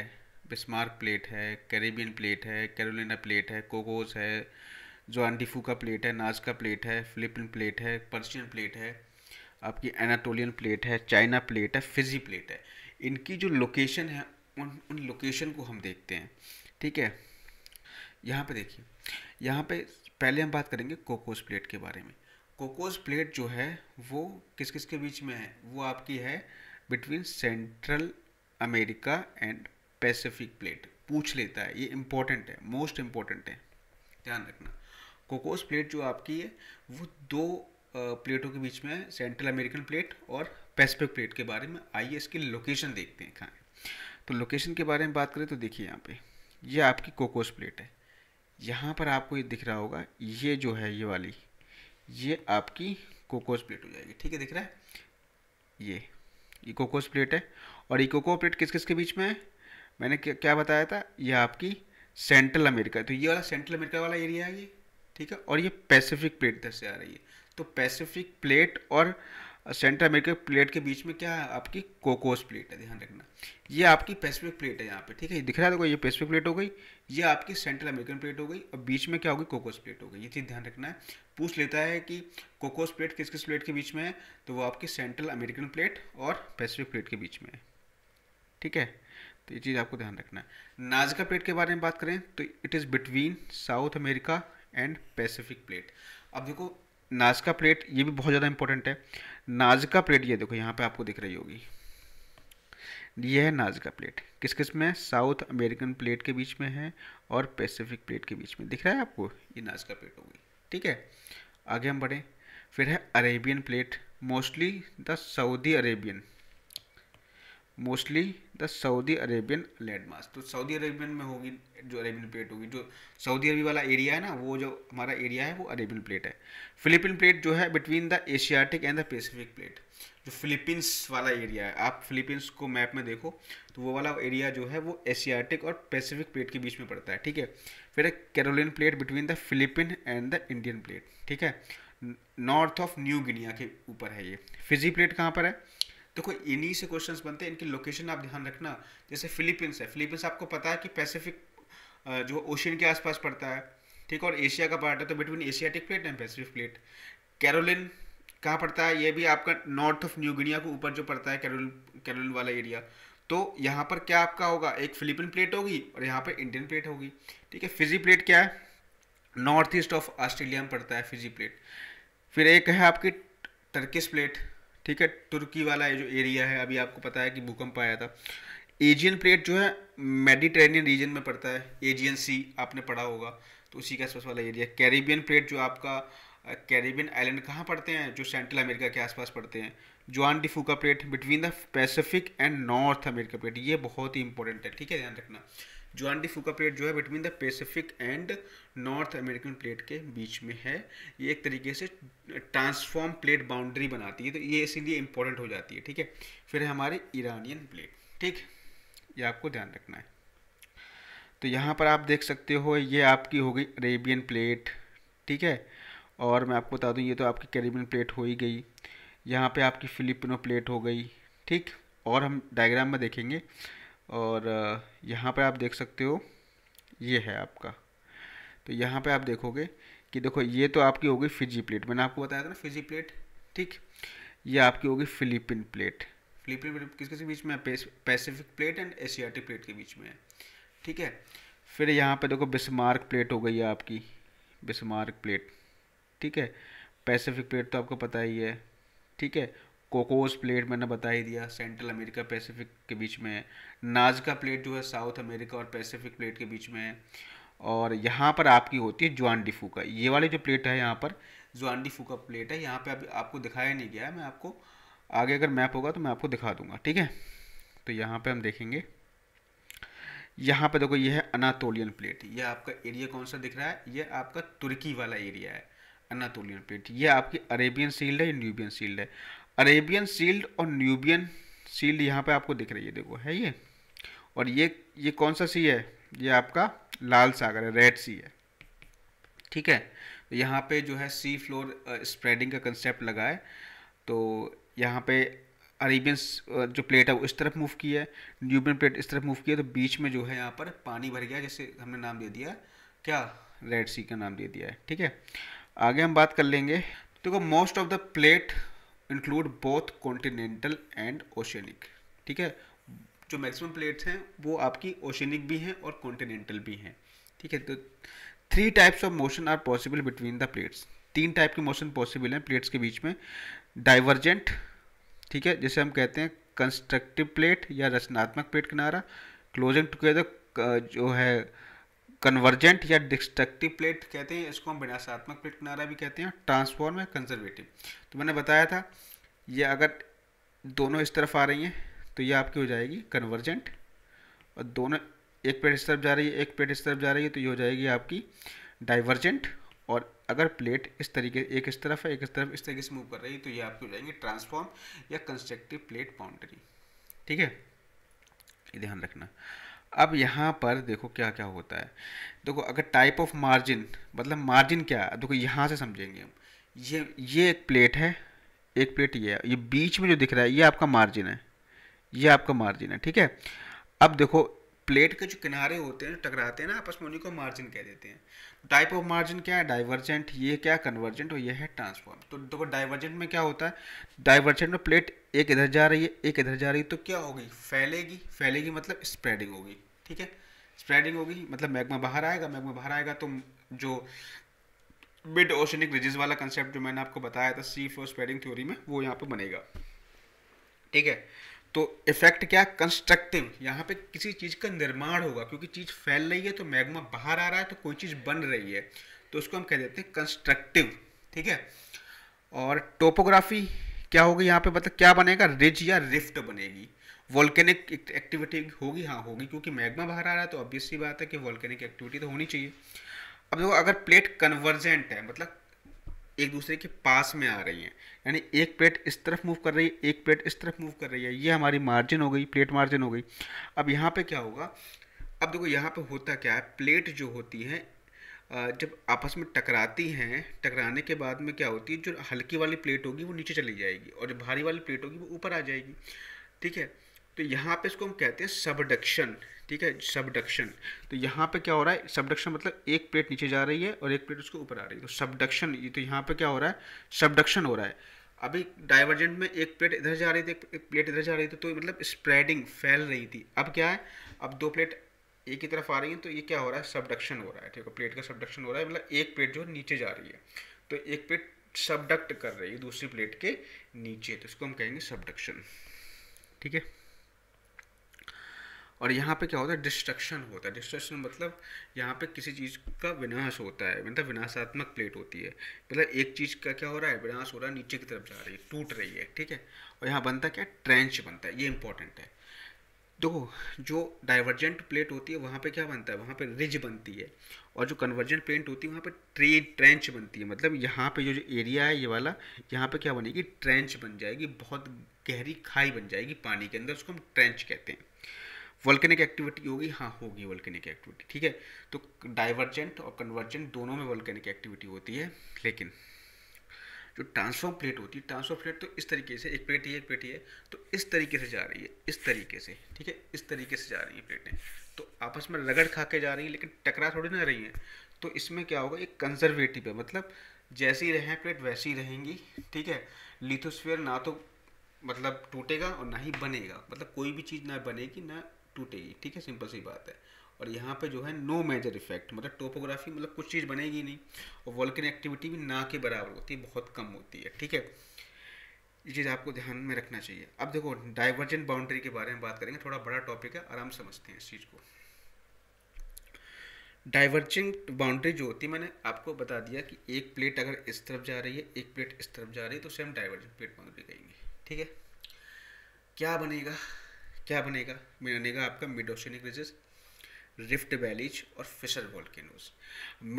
Speaker 1: बिस्मार्क प्लेट है कैरेबियन प्लेट है कैरोलिना प्लेट है कोकोस है जोआनडीफू का प्लेट है नाज का प्लेट है फिलिपिन प्लेट है पर्शियन प्लेट है आपकी एनाटोलियन प्लेट है चाइना प्लेट है फिजी प्लेट है इनकी जो लोकेशन है उन उन लोकेशन को हम देखते हैं ठीक है यहाँ पर देखिए यहाँ पे पहले हम बात करेंगे कोकोस प्लेट के बारे में कोकोस प्लेट जो है वो किस किस के बीच में है वो आपकी है between central America and Pacific plate पूछ लेता है ये इम्पोर्टेंट है मोस्ट इम्पोर्टेंट है ध्यान रखना कोकोस प्लेट जो आपकी है वो दो प्लेटों के बीच में है सेंट्रल अमेरिकन प्लेट और पैसिफिक प्लेट के बारे में आइए इसकी लोकेशन देखते हैं कहाँ तो लोकेशन के बारे में बात करें तो देखिए यहाँ पे ये आपकी कोकोस प्लेट है यहाँ पर आपको ये दिख रहा होगा ये जो है ये वाली ये आपकी कोकोस प्लेट हो जाएगी ठीक है दिख रहा है ये ये कोकोस प्लेट है और ये कोको प्लेट किस किस के बीच में है मैंने क्या, क्या बताया था ये आपकी सेंट्रल अमेरिका तो ये वाला सेंट्रल अमेरिका वाला एरिया है ये ठीक है और ये पैसिफिक प्लेट इधर से आ रही है तो पैसिफिक प्लेट और सेंट्रल अमेरिका प्लेट के बीच में क्या है आपकी कोकोस प्लेट है ध्यान रखना ये आपकी पैसिफिक प्लेट है यहाँ पे ठीक है दिख रहा है देखो ये पैसिफिक प्लेट हो गई ये आपकी सेंट्रल अमेरिकन प्लेट हो गई और बीच में क्या होगी कोकोस प्लेट हो गई ये चीज़ ध्यान रखना है पूछ लेता है कि कोकोस प्लेट किस किस प्लेट के बीच में है तो वो आपकी सेंट्रल अमेरिकन प्लेट और पैसिफिक प्लेट के बीच में है ठीक है तो ये चीज़ आपको ध्यान रखना है नाजका प्लेट के बारे में बात करें तो it is between south America and Pacific plate अब देखो नाजका प्लेट ये भी बहुत ज़्यादा इंपॉर्टेंट है नाजका प्लेट ये देखो यहाँ पे आपको दिख रही होगी ये है नाजका प्लेट किस किस में साउथ अमेरिकन प्लेट के बीच में है और पैसिफिक प्लेट के बीच में दिख रहा है आपको ये नाजका प्लेट होगी ठीक है आगे हम बढ़ें फिर है Arabian plate mostly the Saudi Arabian mostly the Saudi Arabian land marks तो सऊदी अरेबियन में होगी जो अरेबियन प्लेट होगी जो सऊदी अरबी वाला एरिया है ना वो जो हमारा एरिया है वो अरेबियन प्लेट है फिलिपिन प्लेट जो है between the Asiatic and the Pacific plate जो फिलीपींस वाला एरिया है आप फिलीपींस को मैप में देखो तो वो वाला एरिया जो है वो एशियाटिक और पैसिफिक प्लेट के बीच में पड़ता है ठीक है फिर एक Caroline plate between the Philippine and the Indian plate ठीक है नॉर्थ ऑफ न्यू गिनिया के ऊपर है ये फिजी प्लेट कहाँ पर है देखो तो इन्हीं से क्वेश्चंस बनते हैं इनकी लोकेशन आप ध्यान रखना जैसे फिलीपींस है फिलीपींस आपको पता है कि पैसिफिक जो ओशियन के आसपास पड़ता है ठीक है और एशिया का पार्ट है तो between Asiatic plate and Pacific plate Caroline कहाँ पड़ता है ये भी आपका नॉर्थ ऑफ न्यू गिनिया के ऊपर जो पड़ता है कैरोल कैरोलिन वाला एरिया तो यहाँ पर क्या आपका होगा एक फिलिपिन प्लेट होगी और यहाँ पर इंडियन प्लेट होगी ठीक है फिजी प्लेट क्या है नॉर्थ ईस्ट ऑफ ऑस्ट्रेलिया में पड़ता है फिजी प्लेट फिर एक है आपकी टर्किस प्लेट ठीक है तुर्की वाला ये जो एरिया है अभी आपको पता है कि भूकंप आया था एजियन प्लेट जो है मेडिटेरेनियन रीजन में पड़ता है एजियन सी आपने पढ़ा होगा तो उसी के आसपास वाला एरिया कैरिबियन प्लेट जो आपका कैरिबियन आइलैंड कहाँ पड़ते हैं जो सेंट्रल अमेरिका के आसपास पड़ते हैं Juan de Fuca plate between the Pacific and north America plate ये बहुत ही इंपॉर्टेंट है ठीक है ध्यान रखना जुआन डी फूका प्लेट जो है between the Pacific and north American plate के बीच में है ये एक तरीके से ट्रांसफॉर्म प्लेट बाउंड्री बनाती है तो ये इसीलिए इंपॉर्टेंट हो जाती है ठीक है फिर है हमारी ईरानियन प्लेट ठीक ये आपको ध्यान रखना है तो यहाँ पर आप देख सकते हो ये आपकी हो गई अरेबियन प्लेट ठीक है और मैं आपको बता दूँ ये तो आपकी कैरेबियन प्लेट हो ही गई यहाँ पर आपकी फिलिपिनो प्लेट हो गई ठीक और हम डायग्राम में देखेंगे और यहाँ पे आप देख सकते हो ये है आपका तो यहाँ पे आप देखोगे कि देखो ये तो आपकी होगी फिजी प्लेट मैंने आपको बताया था ना फिजी प्लेट ठीक ये आपकी होगी फिलिपिन प्लेट फिलिपिन प्लेट किसके बीच में Pacific plate and Asiatic plate के बीच में है ठीक है फिर यहाँ पे देखो बिस्मार्क प्लेट हो गई है आपकी बिस्मार्क प्लेट ठीक है पैसिफिक प्लेट तो आपको पता ही है ठीक है कोकोस प्लेट मैंने बता ही दिया सेंट्रल अमेरिका पैसिफिक के बीच में है नाजका प्लेट जो है साउथ अमेरिका और पैसिफिक प्लेट के बीच में है और यहाँ पर आपकी होती है जुआन डिफूका ये वाली जो प्लेट है यहाँ पर जुआन डिफूका प्लेट है यहाँ पे आप, आपको दिखाया नहीं गया है मैं आपको आगे अगर मैप होगा तो मैं आपको दिखा दूंगा ठीक है तो यहाँ पे हम देखेंगे यहाँ पे देखो ये है अनातोलियन प्लेट ये आपका एरिया कौन सा दिख रहा है यह आपका तुर्की वाला एरिया है अनातोलियन प्लेट ये आपकी अरेबियन सील्ड है या न्यूबियन सील्ड है अरेबियन सील्ड और न्यूबियन सील्ड यहाँ पे आपको दिख रही है देखो है ये और ये ये कौन सा सी है ये आपका लाल सागर है रेड सी है ठीक है तो यहाँ पे जो है सी फ्लोर स्प्रेडिंग का कंसेप्ट लगा है तो यहाँ पे अरेबियन जो प्लेट है वो इस तरफ मूव की है न्यूबियन प्लेट इस तरफ मूव की है तो बीच में जो है यहाँ पर पानी भर गया जैसे हमने नाम दे दिया क्या रेड सी का नाम दे दिया है ठीक है आगे हम बात कर लेंगे देखो most of the plate include both continental and oceanic ठीक है जो मैक्सिमम प्लेट्स हैं वो आपकी ओशनिक भी हैं और कॉन्टिनेंटल भी हैं ठीक है तो three types of motion are possible between the plates तीन टाइप के मोशन पॉसिबल हैं प्लेट्स के बीच में डाइवर्जेंट ठीक है जैसे हम कहते हैं कंस्ट्रक्टिव प्लेट या रचनात्मक प्लेट किनारा क्लोजिंग टुगेदर uh, जो है कन्वर्जेंट या डिस्ट्रक्टिव प्लेट कहते हैं इसको हम विनाशात्मक प्लेट किनारा भी कहते हैं ट्रांसफॉर्म या कंजर्वेटिव तो मैंने बताया था ये अगर दोनों इस तरफ आ रही हैं तो ये आपकी हो जाएगी कन्वर्जेंट और दोनों एक प्लेट इस तरफ जा रही है एक प्लेट इस तरफ जा रही है तो ये हो जाएगी आपकी डाइवर्जेंट और अगर प्लेट इस तरीके एक इस तरफ है एक इस तरफ इस तरीके से मूव कर रही है तो ये आपकी हो जाएगी ट्रांसफॉर्म या कंस्ट्रक्टिव प्लेट बाउंड्री ठीक है ये ध्यान रखना अब यहाँ पर देखो क्या क्या होता है देखो अगर टाइप ऑफ मार्जिन मतलब मार्जिन क्या है देखो यहाँ से समझेंगे हम ये ये एक प्लेट है एक प्लेट ये है ये बीच में जो दिख रहा है ये आपका मार्जिन है ये आपका मार्जिन है ठीक है अब देखो प्लेट के जो किनारे होते हैं टकराते हैं ना आपस में उन्हीं को मार्जिन कह देते हैं टाइप ऑफ मार्जिन क्या है डाइवर्जेंट ये क्या कन्वर्जेंट और ये है ट्रांसफॉर्म तो देखो डाइवर्जेंट में क्या होता है डाइवर्जेंट में प्लेट एक इधर जा रही है एक इधर जा रही है तो क्या होगी फैलेगी फैलेगी मतलब स्प्रेडिंग होगी ठीक है स्प्रेडिंग होगी मतलब मैग्मा बाहर आएगा मैग्मा बाहर आएगा तो जो मिड ओशनिक रिजेस वाला कंसेप्ट जो मैंने आपको बताया था सी फॉर स्प्रेडिंग थ्योरी में वो यहाँ पे बनेगा ठीक है तो इफेक्ट क्या कंस्ट्रक्टिव यहाँ पे किसी चीज़ का निर्माण होगा क्योंकि चीज़ फैल रही है तो मैग्मा बाहर आ रहा है तो कोई चीज़ बन रही है तो उसको हम कह देते हैं कंस्ट्रक्टिव ठीक है और टोपोग्राफी क्या होगी यहाँ पे मतलब क्या बनेगा रिज या रिफ्ट बनेगी वॉल्केनिक एक्टिविटी होगी हाँ होगी क्योंकि मैग्मा बाहर आ रहा है तो ऑब्वियस सी बात है कि वॉल्केनिक एक्टिविटी तो होनी चाहिए अब देखो अगर प्लेट कन्वर्जेंट है मतलब एक दूसरे के पास में आ रही हैं यानी एक प्लेट इस तरफ मूव कर रही है एक प्लेट इस तरफ मूव कर रही है ये हमारी मार्जिन हो गई प्लेट मार्जिन हो गई अब यहाँ पर क्या होगा अब देखो यहाँ पर होता क्या है प्लेट जो होती है जब आपस में टकराती हैं टकराने के बाद में क्या होती है जो हल्की वाली प्लेट होगी वो नीचे चली जाएगी और जो भारी वाली प्लेट होगी वो ऊपर आ जाएगी ठीक है तो यहाँ पे इसको हम कहते हैं सबडक्शन ठीक है सबडक्शन तो यहाँ पे क्या हो रहा है सबडक्शन मतलब एक प्लेट नीचे जा रही है और एक प्लेट उसको ऊपर आ रही है तो सबडक्शन ये तो यहाँ पे क्या हो रहा है सबडक्शन हो रहा है अभी डाइवर्जेंट में एक प्लेट इधर जा रही थी एक प्लेट इधर जा रही थी तो मतलब स्प्रेडिंग फैल रही थी अब क्या है अब दो प्लेट एक ही तरफ आ रही है तो ये क्या हो रहा है सबडक्शन हो रहा है ठीक है प्लेट का सबडक्शन हो रहा है मतलब एक प्लेट जो नीचे जा रही है तो एक प्लेट सबडक्ट कर रही है दूसरी प्लेट के नीचे तो इसको हम कहेंगे सबडक्शन ठीक है और यहाँ पे क्या होता है डिस्ट्रक्शन होता है डिस्ट्रक्शन मतलब यहाँ पे किसी चीज़ का विनाश होता है मतलब विनाशात्मक प्लेट होती है मतलब एक चीज़ का क्या हो रहा है विनाश हो रहा है नीचे की तरफ जा रही है टूट रही है ठीक है और यहाँ बनता क्या ट्रेंच बनता है ये इंपॉर्टेंट है देखो जो डाइवर्जेंट प्लेट होती है वहाँ पे क्या बनता है वहाँ पे रिज बनती है और जो कन्वर्जेंट प्लेट होती है वहाँ पे ट्रे ट्रेंच बनती है मतलब यहाँ पे जो जो एरिया है ये वाला यहाँ पे क्या बनेगी ट्रेंच बन जाएगी बहुत गहरी खाई बन जाएगी पानी के अंदर उसको हम ट्रेंच कहते हैं वल्कनिक एक्टिविटी होगी हाँ होगी वल्कनिक एक्टिविटी ठीक है तो डाइवर्जेंट और कन्वर्जेंट दोनों में वल्कनिक एक्टिविटी होती है लेकिन जो ट्रांसफॉर्म प्लेट होती है ट्रांसफॉर्म प्लेट तो इस तरीके से एक प्लेट ही एक प्लेट है तो इस तरीके से जा रही है इस तरीके से ठीक है इस तरीके से जा रही है प्लेटें तो आपस में रगड़ खा के जा रही है लेकिन टकरा थोड़ी ना रही है तो इसमें क्या होगा एक कंजर्वेटिव है मतलब जैसी रहें प्लेट वैसी रहेंगी ठीक है लिथोस्फेयर ना तो मतलब टूटेगा और ना ही बनेगा मतलब कोई भी चीज़ ना बनेगी ना टूटेगी ठीक है सिंपल सी बात है और यहाँ पे जो है नो मेजर इफेक्ट मतलब टोपोग्राफी मतलब कुछ चीज़ बनेगी नहीं और वॉल्किन एक्टिविटी भी ना के बराबर होती है बहुत कम होती है ठीक है ये चीज़ आपको ध्यान में रखना चाहिए अब देखो डाइवर्जेंट बाउंड्री के बारे में बात करेंगे थोड़ा बड़ा टॉपिक है आराम समझते हैं इस चीज़ को डाइवर्जेंट बाउंड्री जो होती है मैंने आपको बता दिया कि एक प्लेट अगर इस तरफ जा रही है एक प्लेट इस तरफ जा रही है तो उसे हम डाइवर्जेंट प्लेट बाउंड्री कहेंगे ठीक है क्या बनेगा क्या बनेगा बनेगा आपका mid oceanic ridges rift valleys और fissure volcanoes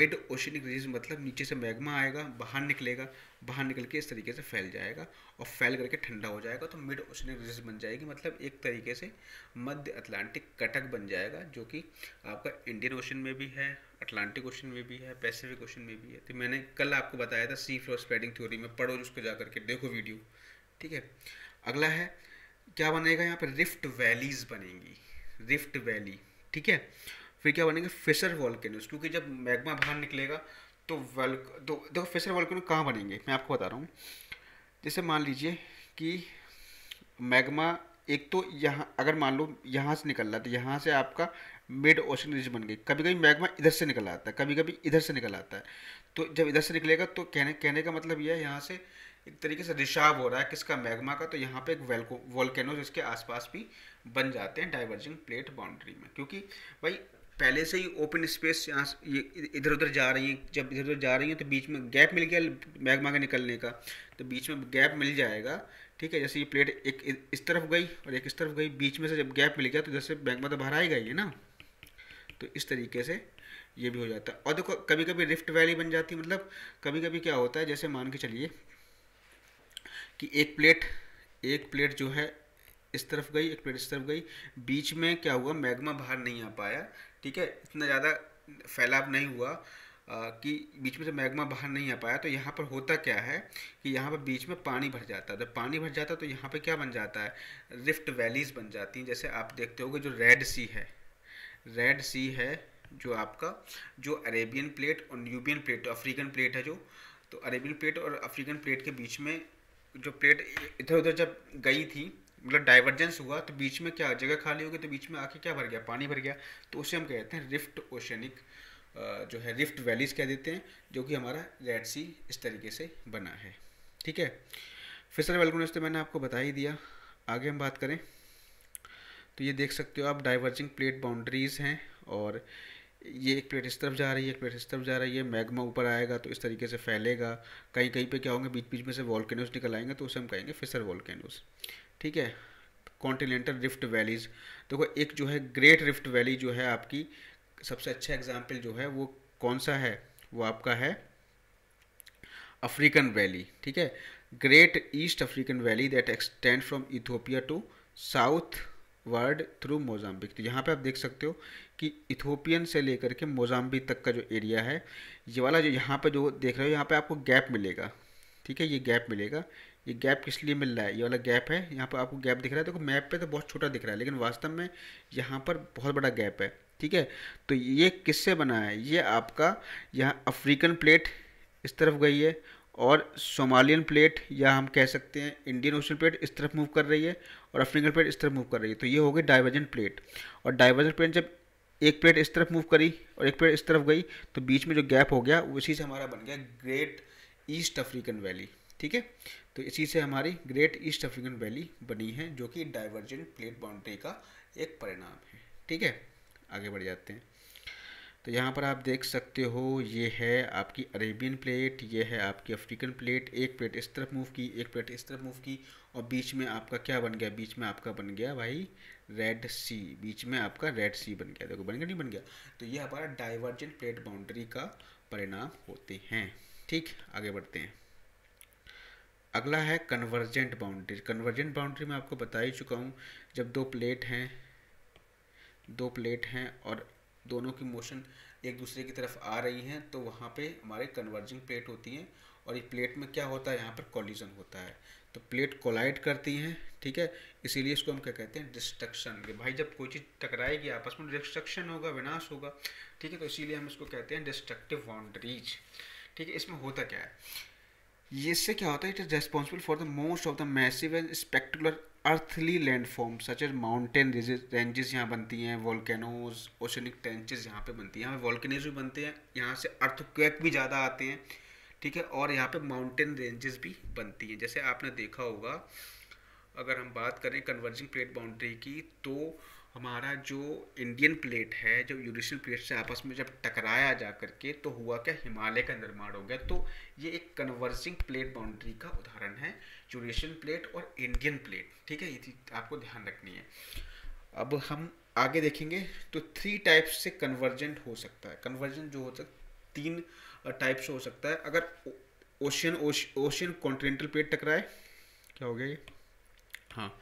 Speaker 1: mid oceanic ridges मतलब नीचे से मैग्मा आएगा बाहर निकलेगा बाहर निकल के इस तरीके से फैल जाएगा और फैल करके ठंडा हो जाएगा तो मिड ओशनिक रिजेस बन जाएगी मतलब एक तरीके से मध्य अटलांटिक कटक बन जाएगा जो कि आपका इंडियन ओशन में भी है अटलांटिक ओशन में भी है पैसिफिक ओशन में भी है तो मैंने कल आपको बताया था सी फ्लोर स्प्रेडिंग थ्योरी में पढ़ो उसको जा करके देखो वीडियो ठीक है अगला है क्या बनेगा यहाँ पर रिफ्ट वैलीज बनेगी रिफ्ट वैली ठीक है फिर क्या बनेंगे फिशर वॉल्केनोज क्योंकि जब मैग्मा बाहर निकलेगा तो वेल तो देखो फिशर वॉल्केनो कहाँ बनेंगे मैं आपको बता रहा हूँ जैसे मान लीजिए कि मैग्मा एक तो यहाँ अगर मान लो यहाँ से निकल रहा है तो यहाँ से आपका मिड ओशन रिज बन गई कभी कभी मैग्मा इधर से निकल आता है कभी कभी इधर से निकल आता है तो जब इधर से निकलेगा तो कहने कहने का मतलब यह है यहाँ से एक तरीके से रिशाव हो रहा है किसका मैग्मा का तो यहाँ पे एक वेलको वोल्केनोज इसके आसपास भी बन जाते हैं डाइवर्जिंग प्लेट बाउंड्री में क्योंकि भाई पहले से ही ओपन स्पेस यहाँ ये इधर उधर जा रही हैं जब इधर उधर जा रही हैं तो बीच में गैप मिल गया मैग्मा के निकलने का तो बीच में गैप मिल जाएगा ठीक है जैसे ये प्लेट एक इस तरफ गई और एक इस तरफ गई बीच में से जब गैप मिल गया तो जैसे मैग्मा तो बाहर आएगा ही ना तो इस तरीके से ये भी हो जाता है और देखो कभी कभी रिफ्ट वैली बन जाती है मतलब कभी कभी क्या होता है जैसे मान के चलिए कि एक प्लेट एक प्लेट जो है इस तरफ गई एक प्लेट इस तरफ गई बीच में क्या हुआ मैग्मा बाहर नहीं आ पाया ठीक है इतना ज़्यादा फैलाव नहीं हुआ आ, कि बीच में से मैग्मा बाहर नहीं आ पाया तो यहाँ पर होता क्या है कि यहाँ पर बीच में पानी भर जाता है जब पानी भर जाता है तो यहाँ पर क्या बन जाता है रिफ्ट वैलीज बन जाती हैं जैसे आप देखते हो जो रेड सी है रेड सी है जो आपका जो अरेबियन प्लेट और न्यूबियन प्लेट अफ्रीकन प्लेट है जो तो अरेबियन प्लेट और अफ्रीकन प्लेट के बीच में जो प्लेट इधर उधर जब गई थी मतलब डाइवर्जेंस हुआ तो बीच में क्या जगह खाली हो गई तो बीच में आके क्या भर गया पानी भर गया तो उसे हम कहते हैं रिफ्ट ओशनिक जो है रिफ्ट वैलीज कह देते हैं जो कि हमारा रेड सी इस तरीके से बना है ठीक है फिसल वेलगुनस से मैंने आपको बता ही दिया आगे हम बात करें तो ये देख सकते हो आप डाइवर्जिंग प्लेट बाउंड्रीज़ हैं और ये एक प्लेट इस तरफ जा रही है एक प्लेट इस तरफ जा रही है मैग्मा ऊपर आएगा तो इस तरीके से फैलेगा कहीं कहीं पे क्या होंगे बीच बीच में से वॉल्केनोज निकल आएंगे तो उसे हम कहेंगे फिसर वॉल्केनोज ठीक है कॉन्टिनेंटल रिफ्ट वैलीज़ देखो तो एक जो है ग्रेट रिफ्ट वैली जो है आपकी सबसे अच्छा एग्जाम्पल जो है वो कौन सा है वो आपका है अफ्रीकन वैली ठीक है great east African valley that extend from Ethiopia to southward through Mozambique तो यहाँ पे आप देख सकते हो कि इथोपियन से लेकर के मोजाम्बी तक का जो एरिया है ये वाला जो यहाँ पे जो देख रहे हो यहाँ पे आपको गैप मिलेगा ठीक है ये गैप मिलेगा ये गैप किस लिए मिल रहा है ये वाला गैप है यहाँ पर आपको गैप दिख रहा है देखो तो मैप पे तो बहुत छोटा दिख रहा है लेकिन वास्तव में यहाँ पर बहुत बड़ा गैप है ठीक है तो ये किससे बना है ये आपका यहाँ अफ्रीकन प्लेट इस तरफ गई है और सोमालियन प्लेट या हम कह सकते हैं इंडियन ओशन प्लेट इस तरफ मूव कर रही है और अफ्रीकन प्लेट इस तरफ मूव कर रही है तो ये हो गई डाइवर्जेंट प्लेट और डाइवर्जेंट प्लेट जब एक प्लेट इस तरफ मूव करी और एक प्लेट इस तरफ गई तो बीच में जो गैप हो गया उसी से हमारा बन गया ग्रेट ईस्ट अफ्रीकन वैली ठीक है तो इसी से हमारी ग्रेट ईस्ट अफ्रीकन वैली बनी है जो कि डाइवर्जेंट प्लेट बाउंड्री का एक परिणाम है ठीक है आगे बढ़ जाते हैं तो यहाँ पर आप देख सकते हो ये है आपकी अरेबियन प्लेट ये है आपकी अफ्रीकन प्लेट एक प्लेट इस तरफ मूव की एक प्लेट इस तरफ मूव की और बीच में आपका क्या बन गया बीच में आपका बन गया भाई रेड सी बीच में आपका रेड सी बन गया देखो बन गया नहीं बन गया तो ये हमारा डाइवर्जेंट प्लेट बाउंड्री का परिणाम होते हैं ठीक आगे बढ़ते हैं अगला है कन्वर्जेंट बाउंड्री कन्वर्जेंट बाउंड्री में आपको बता ही चुका हूँ जब दो प्लेट हैं दो प्लेट हैं और दोनों की मोशन एक दूसरे की तरफ आ रही हैं तो वहाँ पे हमारे कन्वर्जिंग प्लेट होती हैं और ये प्लेट में क्या होता है यहाँ पर कॉलिजन होता है तो प्लेट कोलाइड करती हैं ठीक है इसीलिए इसको हम क्या कहते हैं डिस्ट्रक्शन भाई जब कोई चीज़ टकराएगी आपस में डिस्ट्रक्शन होगा विनाश होगा ठीक है तो इसीलिए हम इसको कहते हैं डिस्ट्रक्टिव बाउंड्रीज ठीक है इसमें होता क्या है इससे क्या होता है it is responsible for the most of the massive and spectacular earthly landform such as mountain ranges यहाँ बनती हैं वॉल्केनोज ओशनिक ट्रेंचेज यहाँ पे बनती हैं यहाँ पे वॉल्केनोज भी बनते हैं यहाँ से अर्थक्वेक भी ज़्यादा आते हैं ठीक है और यहाँ पे माउंटेन रेंजेस भी बनती हैं जैसे आपने देखा होगा अगर हम बात करें कन्वर्जिंग प्लेट बाउंड्री की तो हमारा जो इंडियन प्लेट है जो यूरेशियन प्लेट से आपस में जब टकराया जा करके तो हुआ क्या हिमालय का निर्माण हो गया तो ये एक कन्वर्जिंग प्लेट बाउंड्री का उदाहरण है यूरेशियन प्लेट और इंडियन प्लेट ठीक है ये आपको ध्यान रखनी है अब हम आगे देखेंगे तो थ्री टाइप्स से कन्वर्जेंट हो सकता है कन्वर्जेंट जो हो सकता तीन टाइप से हो सकता है अगर ओशियन ओशियन कॉन्टिनेंटल प्लेट टकराए क्या हो गया ये हाँ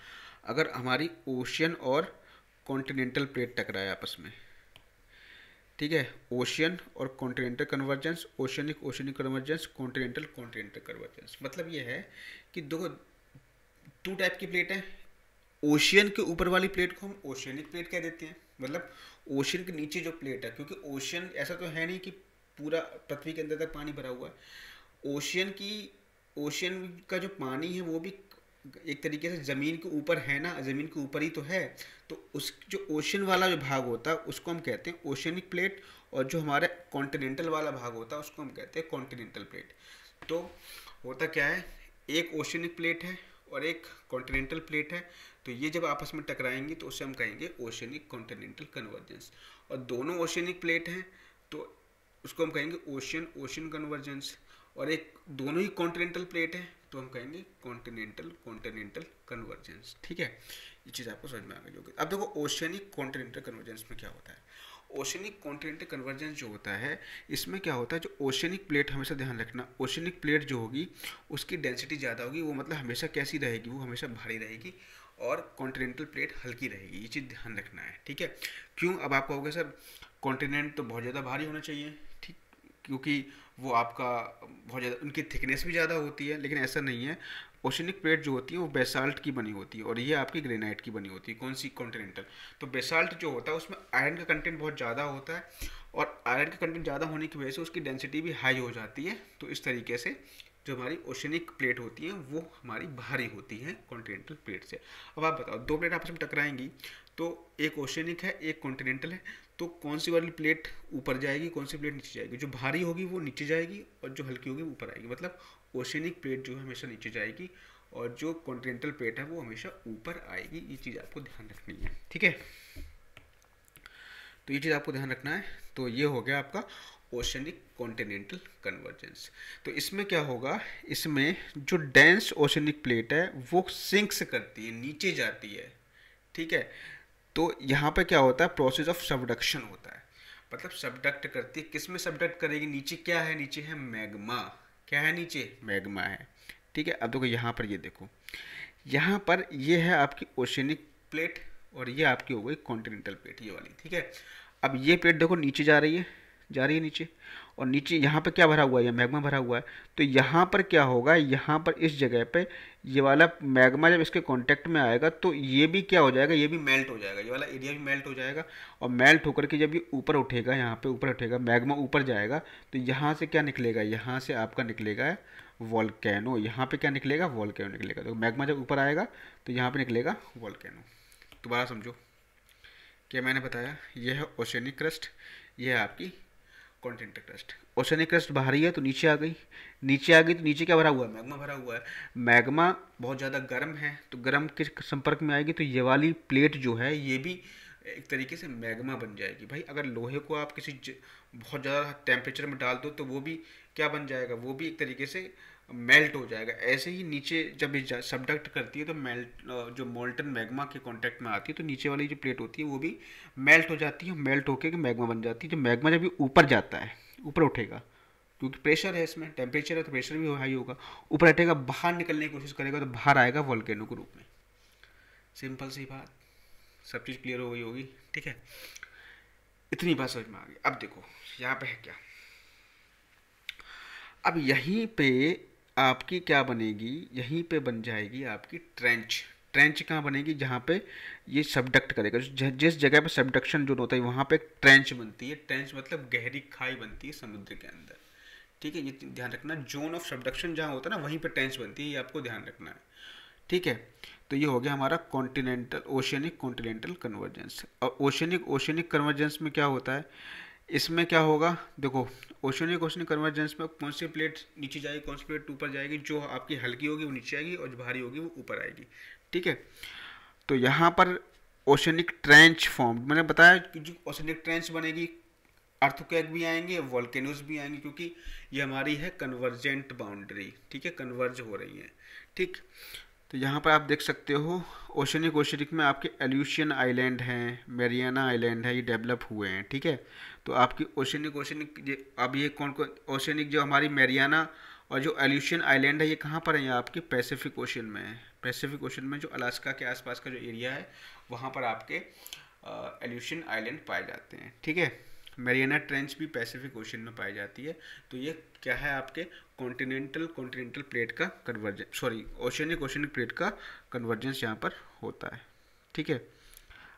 Speaker 1: अगर हमारी ओशियन और कॉन्टिनेंटल प्लेट टकराए आपस में ठीक है ओशियन और continental convergence oceanic oceanic convergence continental continental convergence मतलब ये है कि दो टू टाइप की प्लेट है ओशियन के ऊपर वाली प्लेट को हम ओशियनिक प्लेट कह देते हैं मतलब ओशियन के नीचे जो प्लेट है क्योंकि ओशियन ऐसा तो है नहीं कि पूरा पृथ्वी के अंदर तक पानी भरा हुआ है ओशियन की ओशियन का जो पानी है वो भी एक तरीके से ज़मीन के ऊपर है ना ज़मीन के ऊपर ही तो है तो उस जो ओशन वाला जो भाग होता है उसको हम कहते हैं ओशनिक प्लेट और जो हमारे कॉन्टिनेंटल वाला भाग होता है उसको हम कहते हैं कॉन्टिनेंटल प्लेट तो होता क्या है एक ओशनिक प्लेट है और एक कॉन्टिनेंटल प्लेट है तो ये जब आपस में टकराएंगी तो उसे हम कहेंगे ओशनिक कॉन्टिनेंटल कन्वर्जेंस और दोनों ओशनिक प्लेट हैं तो उसको हम कहेंगे ओशियन ओशियन कन्वर्जेंस और एक दोनों ही कॉन्टिनेंटल प्लेट है तो हम कहेंगे कॉन्टिनेंटल कॉन्टिनेंटल कन्वर्जेंस ठीक है ये चीज़ आपको समझ में आ गई होगी अब देखो ओशियनिक कॉन्टिनेंटल कन्वर्जेंस में क्या होता है ओशनिक कॉन्टिनेंटल कन्वर्जेंस जो होता है इसमें क्या होता है जो ओशनिक प्लेट हमेशा ध्यान रखना ओशनिक प्लेट जो होगी उसकी डेंसिटी ज़्यादा होगी वो मतलब हमेशा कैसी रहेगी वो हमेशा भारी रहेगी और कॉन्टिनेंटल प्लेट हल्की रहेगी ये चीज़ ध्यान रखना है ठीक है क्यों अब आप कहोगे सर कॉन्टिनेंट तो बहुत ज़्यादा भारी होना चाहिए क्योंकि वो आपका बहुत ज़्यादा उनकी थिकनेस भी ज़्यादा होती है लेकिन ऐसा नहीं है ओशनिक प्लेट जो होती है वो बेसाल्ट की बनी होती है और ये आपकी ग्रेनाइट की बनी होती है कौन सी कॉन्टिनेंटल तो बेसाल्ट जो होता है उसमें आयरन का कंटेंट बहुत ज़्यादा होता है और आयरन का कंटेंट ज़्यादा होने की वजह से उसकी डेंसिटी भी हाई हो जाती है तो इस तरीके से जो हमारी ओशनिक प्लेट होती है वो हमारी भारी होती है कॉन्टिनेंटल प्लेट से अब आप बताओ दो प्लेट आपस में टकराएंगी तो एक ओशनिक है एक कॉन्टिनेंटल है तो कौन सी वाली प्लेट ऊपर जाएगी कौन सी प्लेट नीचे जाएगी जो भारी होगी वो नीचे जाएगी और जो हल्की होगी ऊपर आएगी मतलब ओशनिक प्लेट जो है हमेशा नीचे जाएगी और जो कॉन्टिनेंटल प्लेट है वो हमेशा ऊपर आएगी ये चीज़ आपको ध्यान रखनी है ठीक है तो ये चीज़ आपको ध्यान रखना है तो ये हो गया आपका ओशनिक कॉन्टिनेंटल कन्वर्जेंस तो इसमें क्या होगा इसमें जो डेंस ओशनिक प्लेट है वो सिंक्स करती है नीचे जाती है ठीक है तो यहाँ पर क्या होता है प्रोसेस ऑफ सबडक्शन होता है मतलब सबडक्ट करती है किस में सबडक्ट करेगी नीचे क्या है नीचे है मैग्मा क्या है नीचे मैग्मा है ठीक है अब देखो यहाँ पर ये देखो यहाँ पर ये है आपकी ओशनिक प्लेट और ये आपकी हो गई कॉन्टिनेंटल प्लेट ये वाली ठीक है अब ये प्लेट देखो नीचे जा रही है जा रही है नीचे और नीचे यहाँ पर क्या भरा हुआ है यह मैग्मा भरा हुआ है तो यहाँ पर क्या होगा यहाँ पर इस जगह पे ये वाला मैग्मा जब इसके कांटेक्ट में आएगा तो ये भी क्या हो जाएगा ये भी मेल्ट हो जाएगा ये वाला एरिया भी मेल्ट हो जाएगा और मेल्ट होकर के जब ये ऊपर उठेगा यहाँ पे ऊपर उठेगा मैग्मा ऊपर जाएगा तो यहाँ से क्या निकलेगा यहाँ से आपका निकलेगा वॉलकैनो यहाँ पर क्या निकलेगा वॉलकैनो निकलेगा तो मैगमा जब ऊपर आएगा तो यहाँ पर निकलेगा वॉलकैनो दोबारा समझो क्या मैंने बताया यह है ओशनिक क्रस्ट यह आपकी कॉन्टिनेंटल क्रस्ट ओशनिक क्रस्ट बाहरी है तो नीचे आ गई नीचे आ गई तो नीचे क्या भरा हुआ है मैग्मा भरा हुआ है मैग्मा बहुत ज़्यादा गर्म है तो गर्म के संपर्क में आएगी तो ये वाली प्लेट जो है ये भी एक तरीके से मैग्मा बन जाएगी भाई अगर लोहे को आप किसी बहुत ज़्यादा टेम्परेचर में डाल दो तो वो भी क्या बन जाएगा वो भी एक तरीके से मेल्ट हो जाएगा ऐसे ही नीचे जब ये सबडक्ट करती है तो मेल्ट जो मोल्टन मैग्मा के कांटेक्ट में आती है तो नीचे वाली जो प्लेट होती है वो भी मेल्ट हो जाती है मेल्ट होकर मैग्मा बन जाती है जो मैग्मा जब ऊपर जाता है ऊपर उठेगा क्योंकि प्रेशर है इसमें टेम्परेचर है तो प्रेशर भी हाई होगा ऊपर उठेगा बाहर निकलने की कोशिश करेगा तो बाहर आएगा वॉल्केनो के रूप में सिंपल सी बात सब चीज़ क्लियर हो गई होगी ठीक है इतनी बात समझ में आ गई अब देखो यहाँ पे है क्या अब यहीं पे आपकी क्या बनेगी यहीं पे बन जाएगी आपकी ट्रेंच ट्रेंच कहाँ बनेगी जहाँ पे ये सबडक्ट करेगा जिस जगह पे सबडक्शन जो होता है वहाँ पे ट्रेंच बनती है ट्रेंच मतलब गहरी खाई बनती है समुद्र के अंदर ठीक है ये ध्यान रखना जोन ऑफ सबडक्शन जहाँ होता है ना वहीं पर ट्रेंच बनती है ये आपको ध्यान रखना है ठीक है तो ये हो गया हमारा कॉन्टिनेंटल ओशियनिक कॉन्टिनेंटल कन्वर्जेंस और ओशियनिक ओशियनिक कन्वर्जेंस में क्या होता है इसमें क्या होगा देखो ओशनिक ओशनिक कन्वर्जेंस में कौन सी प्लेट नीचे जाएगी कौन सी प्लेट ऊपर जाएगी जो आपकी हल्की होगी वो नीचे आएगी और जो भारी होगी वो ऊपर आएगी ठीक है तो यहाँ पर ओशनिक ट्रेंच फॉर्म मैंने बताया कि जो ओशनिक ट्रेंच बनेगी अर्थकैक भी आएंगे वॉल्केनोज भी आएंगे क्योंकि ये हमारी है कन्वर्जेंट बाउंड्री ठीक है कन्वर्ज हो रही है ठीक तो यहाँ पर आप देख सकते हो ओशनिक ओशनिक में आपके एल्यूशियन आइलैंड हैं मेरियाना आइलैंड है ये डेवलप हुए हैं ठीक है तो आपकी ओशनिक ओशनिक अब ये कौन कौन ओशनिक जो हमारी मेरियाना और जो एल्यूशियन आइलैंड है ये कहाँ पर है आपके पैसिफिक ओशन में है पैसिफिक ओशन में जो अलास्का के आसपास का जो एरिया है वहाँ पर आपके एल्यूशन आइलैंड पाए जाते हैं ठीक है मेरियाना ट्रेंच भी पैसिफिक ओशन में पाई जाती है तो ये क्या है आपके कॉन्टिनेंटल कॉन्टिनेंटल प्लेट का convergence sorry oceanic oceanic plate का कन्वर्जेंस यहाँ पर होता है ठीक है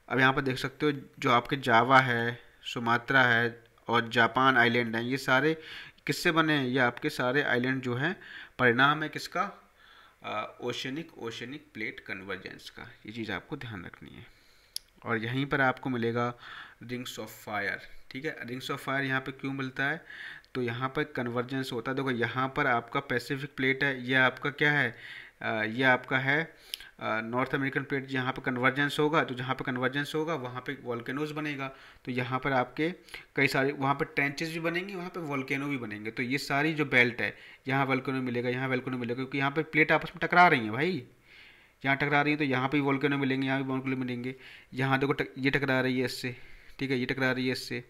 Speaker 1: अब यहाँ पर देख सकते हो जो आपके जावा है सुमात्रा है और जापान आइलैंड हैं ये सारे किससे बने हैं ये आपके सारे आइलैंड जो हैं परिणाम है किसका ओशनिक ओशनिक प्लेट कन्वर्जेंस का ये चीज़ आपको ध्यान रखनी है और यहीं पर आपको मिलेगा रिंग्स ऑफ फायर ठीक है रिंग्स ऑफ फायर यहाँ पे क्यों मिलता है तो यहाँ पर कन्वर्जेंस होता है देखो यहाँ पर आपका पैसिफिक प्लेट है यह आपका क्या है ये आपका है नॉर्थ अमेरिकन प्लेट जहाँ पर कन्वर्जेंस होगा तो जहाँ पर कन्वर्जेंस होगा वहाँ पे वॉल्केनोज बनेगा तो यहाँ पर आपके कई सारे वहाँ पर ट्रेंचेज भी बनेंगे वहाँ पर वॉल्केनो भी बनेंगे तो ये सारी जो बेल्ट है यहाँ वॉल्केनो मिलेगा यहाँ वॉल्केनो मिलेगा क्योंकि यहाँ पर प्लेट आपस में टकरा रही हैं भाई यहाँ टकरा रही है तो यहाँ पर भी मिलेंगे यहाँ भी वॉल्केनो मिलेंगे यहाँ देखो ये टकरा रही है इससे ठीक है ये टकरा रही है इससे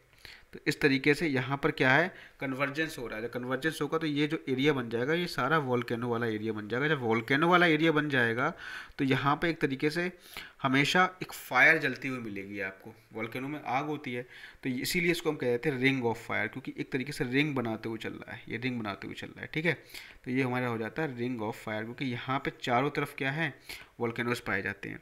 Speaker 1: तो इस तरीके से यहाँ पर क्या है कन्वर्जेंस हो रहा है जब कन्वर्जेंस होगा तो ये जो एरिया बन जाएगा ये सारा वॉल्केनो वाला एरिया बन जाएगा जब वॉल्केनो वाला एरिया बन जाएगा तो यहाँ पर एक तरीके से हमेशा एक फायर जलती हुई मिलेगी आपको वॉल्केनो में आग होती है तो इसीलिए इसको हम कह देते हैं रिंग ऑफ फायर क्योंकि एक तरीके से रिंग बनाते हुए चल रहा है ये रिंग बनाते हुए चल रहा है ठीक है तो ये हमारा हो जाता है रिंग ऑफ फायर क्योंकि यहाँ पर चारों तरफ क्या है वॉल्केनोज पाए जाते हैं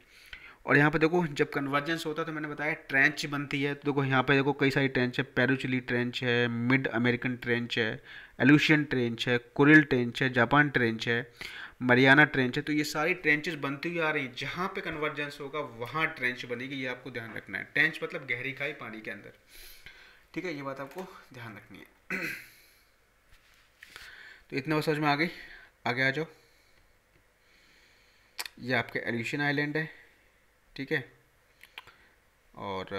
Speaker 1: और यहाँ पे देखो जब कन्वर्जेंस होता है तो मैंने बताया ट्रेंच बनती है तो देखो यहाँ पे देखो कई सारी ट्रेंच है पेरुचिली ट्रेंच है मिड अमेरिकन ट्रेंच है एलुशियन ट्रेंच है कुरिल ट्रेंच है जापान ट्रेंच है मरियाना ट्रेंच है तो ये सारी ट्रेंचेस बनती हुई आ रही जहाँ पे कन्वर्जेंस होगा वहाँ ट्रेंच बनेगी ये आपको ध्यान रखना है ट्रेंच मतलब गहरी खाई पानी के अंदर ठीक है ये बात आपको ध्यान रखनी है तो इतना समझ में आ गई आगे आ जाओ ये आपके एल्यूशियन आइलैंड है ठीक है और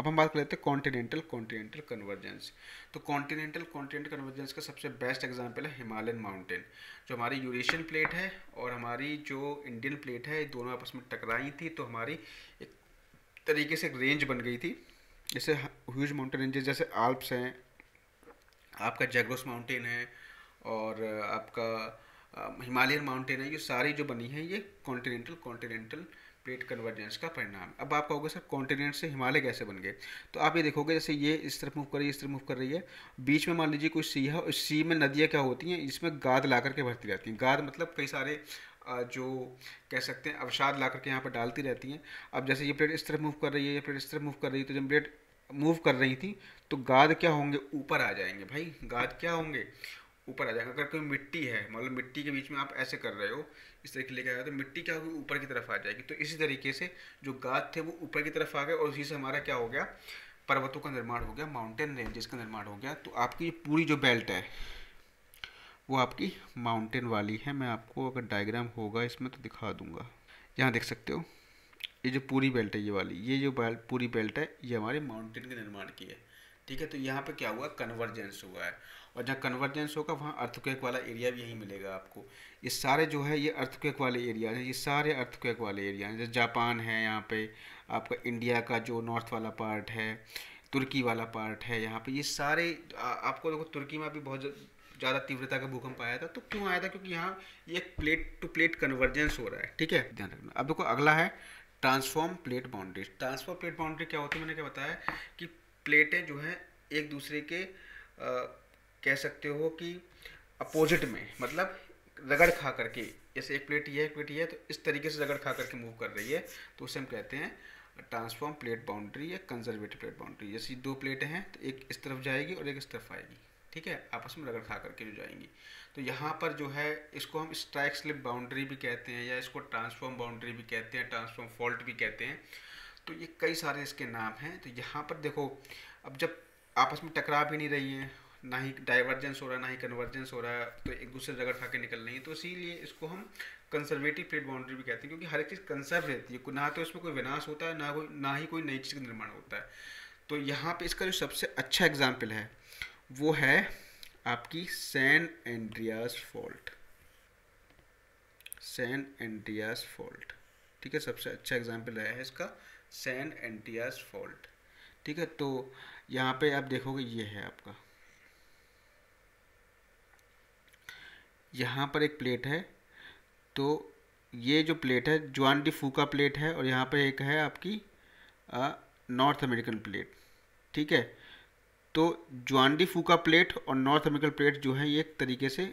Speaker 1: अब हम बात कर लेते हैं कॉन्टिनेंटल कॉन्टिनेंटल कन्वर्जेंस तो कॉन्टिनेंटल कॉन्टिनेंटल कन्वर्जेंस का सबसे बेस्ट एग्जांपल है हिमालयन माउंटेन जो हमारी यूरेशियन प्लेट है और हमारी जो इंडियन प्लेट है दोनों आपस में टकराई थी तो हमारी एक तरीके से एक रेंज बन गई थी जैसे ह्यूज माउंटेन रेंजेस जैसे आल्प्स हैं आपका जैगोस माउंटेन है और आपका हिमालयन माउंटेन है ये सारी जो बनी है ये कॉन्टिनेंटल कॉन्टिनेंटल प्लेट कन्वर्जेंस का परिणाम अब आप कहोगे सर कॉन्टिनेंट से हिमालय कैसे बन गए तो आप ये देखोगे जैसे ये इस तरफ मूव कर रही है इस तरफ मूव कर रही है बीच में मान लीजिए कोई सी है उस सी में नदियाँ क्या होती हैं इसमें गाद ला करके भरती रहती हैं गाद मतलब कई सारे जो कह सकते हैं अवसाद ला करके यहाँ पर डालती रहती हैं अब जैसे ये प्लेट इस तरफ मूव कर रही है ये प्लेट इस तरफ मूव कर रही है तो जब प्लेट मूव कर रही थी तो गाद क्या होंगे ऊपर आ जाएंगे भाई गाद क्या होंगे ऊपर आ जाएगा अगर कोई मिट्टी है मतलब मिट्टी के बीच में आप ऐसे कर रहे हो इस तरीके लेकर आया तो मिट्टी क्या होगी ऊपर की तरफ आ जाएगी तो इसी तरीके से जो गात थे वो ऊपर की तरफ आ गए और इसी से हमारा क्या हो गया पर्वतों का निर्माण हो गया माउंटेन रेंजेस का निर्माण हो गया तो आपकी पूरी जो बेल्ट है वो आपकी माउंटेन वाली है मैं आपको अगर डायग्राम होगा इसमें तो दिखा दूंगा यहाँ देख सकते हो ये जो पूरी बेल्ट है ये वाली ये जो बेल्ट पूरी बेल्ट है ये हमारे माउंटेन के निर्माण की है ठीक है तो यहाँ पे क्या हुआ कन्वर्जेंस हुआ है और जहाँ कन्वर्जेंस होगा वहाँ अर्थक्वेक वाला एरिया भी यहीं मिलेगा आपको ये सारे जो है ये अर्थक्वेक वाले एरिया हैं ये सारे अर्थक्वेक वाले एरिया हैं जैसे जापान है यहाँ पे आपका इंडिया का जो नॉर्थ वाला पार्ट है तुर्की वाला पार्ट है यहाँ पे ये सारे आ, आपको देखो तुर्की में भी बहुत ज़्यादा तीव्रता का भूकंप आया था तो क्यों आया था क्योंकि यहाँ ये प्लेट टू प्लेट कन्वर्जेंस हो रहा है ठीक है ध्यान रखना अब देखो अगला है transform plate boundary transform plate boundary क्या होती है मैंने क्या बताया कि प्लेटें जो हैं एक दूसरे के कह सकते हो कि अपोजिट में मतलब रगड़ खा करके जैसे एक प्लेट ये एक प्लेट ये है तो इस तरीके से रगड़ खा करके मूव कर रही है तो उसे हम कहते हैं ट्रांसफॉर्म प्लेट बाउंड्री या कंजर्वेटिव प्लेट बाउंड्री जैसे दो प्लेटें हैं तो एक इस तरफ जाएगी और एक इस तरफ आएगी ठीक है आपस में रगड़ खा करके जो जाएंगी तो यहाँ पर जो है इसको हम स्ट्राइक स्लिप बाउंड्री भी कहते हैं या इसको ट्रांसफॉर्म बाउंड्री भी कहते हैं ट्रांसफॉर्म फॉल्ट भी कहते हैं तो ये कई सारे इसके नाम हैं तो यहाँ पर देखो अब जब आपस में टकरा भी नहीं रही है ना ही डाइवर्जेंस हो रहा ना ही कन्वर्जेंस हो रहा तो एक दूसरे से रगड़ खा के निकल रही है तो इसीलिए इसको हम कंजर्वेटिव प्लेट बाउंड्री भी कहते हैं क्योंकि हर एक चीज़ कंसर्व रहती है ना तो इसमें कोई विनाश होता है ना कोई ना ही कोई नई चीज़ का निर्माण होता है तो यहाँ पर इसका जो सबसे अच्छा एग्जाम्पल है वो है आपकी San Andreas fault San Andreas fault ठीक है सबसे अच्छा एग्जाम्पल है इसका सैन एंड्रियास फॉल्ट ठीक है तो यहाँ पे आप देखोगे ये है आपका यहाँ पर एक प्लेट है तो ये जो प्लेट है जुआन डी फूका प्लेट है और यहाँ पर एक है आपकी नॉर्थ अमेरिकन प्लेट ठीक है तो जुआन डी फूका प्लेट और नॉर्थ अमेरिकन प्लेट जो है ये एक तरीके से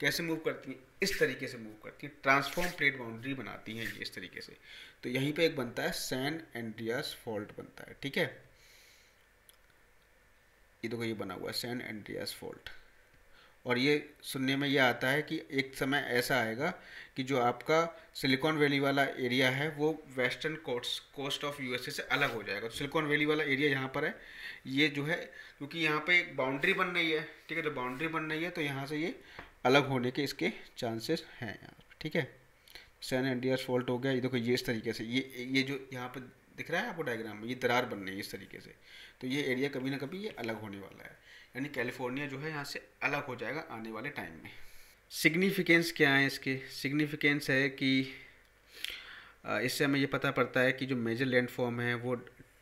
Speaker 1: कैसे मूव करती हैं इस तरीके से मूव करती हैं ट्रांसफॉर्म प्लेट बाउंड्री बनाती हैं ये इस तरीके से तो यहीं पे एक बनता है सैन एंड्रियास फॉल्ट बनता है ठीक है ये देखो ये बना हुआ है सैन एंड्रियास फॉल्ट और ये सुनने में यह आता है कि एक समय ऐसा आएगा कि जो आपका सिलिकॉन वैली वाला एरिया है वो western coast coast of USA से अलग हो जाएगा तो सिलिकॉन वैली वाला एरिया यहाँ पर है ये जो है क्योंकि यहाँ पे एक बाउंड्री बन रही है ठीक है तो बाउंड्री बन रही है तो यहाँ से ये अलग होने के इसके चांसेस हैं यहाँ ठीक है सैन एंडियर्स फॉल्ट हो गया ये देखो ये इस तरीके से ये ये जो यहाँ पर दिख रहा है आपको डायग्राम में ये दरार बन रही है इस तरीके से तो ये एरिया कभी ना कभी ये अलग होने वाला है यानी कैलिफोर्निया जो है यहाँ से अलग हो जाएगा आने वाले टाइम में सिग्निफिकेंस क्या है इसके सिग्निफिकेंस है कि इससे हमें ये पता पड़ता है कि जो मेजर लैंड फॉर्म है वो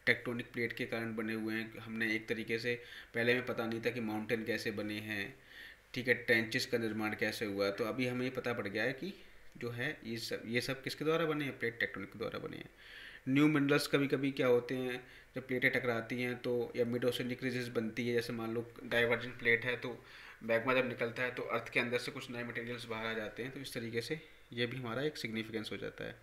Speaker 1: टेक्टोनिक प्लेट के कारण बने हुए हैं हमने एक तरीके से पहले में पता नहीं था कि माउंटेन कैसे बने हैं ठीक है ट्रेंचेस का निर्माण कैसे हुआ तो अभी हमें ये पता पड़ गया है कि जो है ये सब ये सब किसके द्वारा बने हैं प्लेट टेक्टोनिक के द्वारा बने हैं न्यू मिनरल्स कभी कभी क्या होते हैं जब प्लेटें टकराती हैं तो या मिड ओशन निक्रिजेस बनती है जैसे मान लो डाइवर्जेंट प्लेट है तो मैग्मा जब निकलता है तो अर्थ के अंदर से कुछ नए मटेरियल्स बाहर आ जाते हैं तो इस तरीके से ये भी हमारा एक सिग्निफिकेंस हो जाता है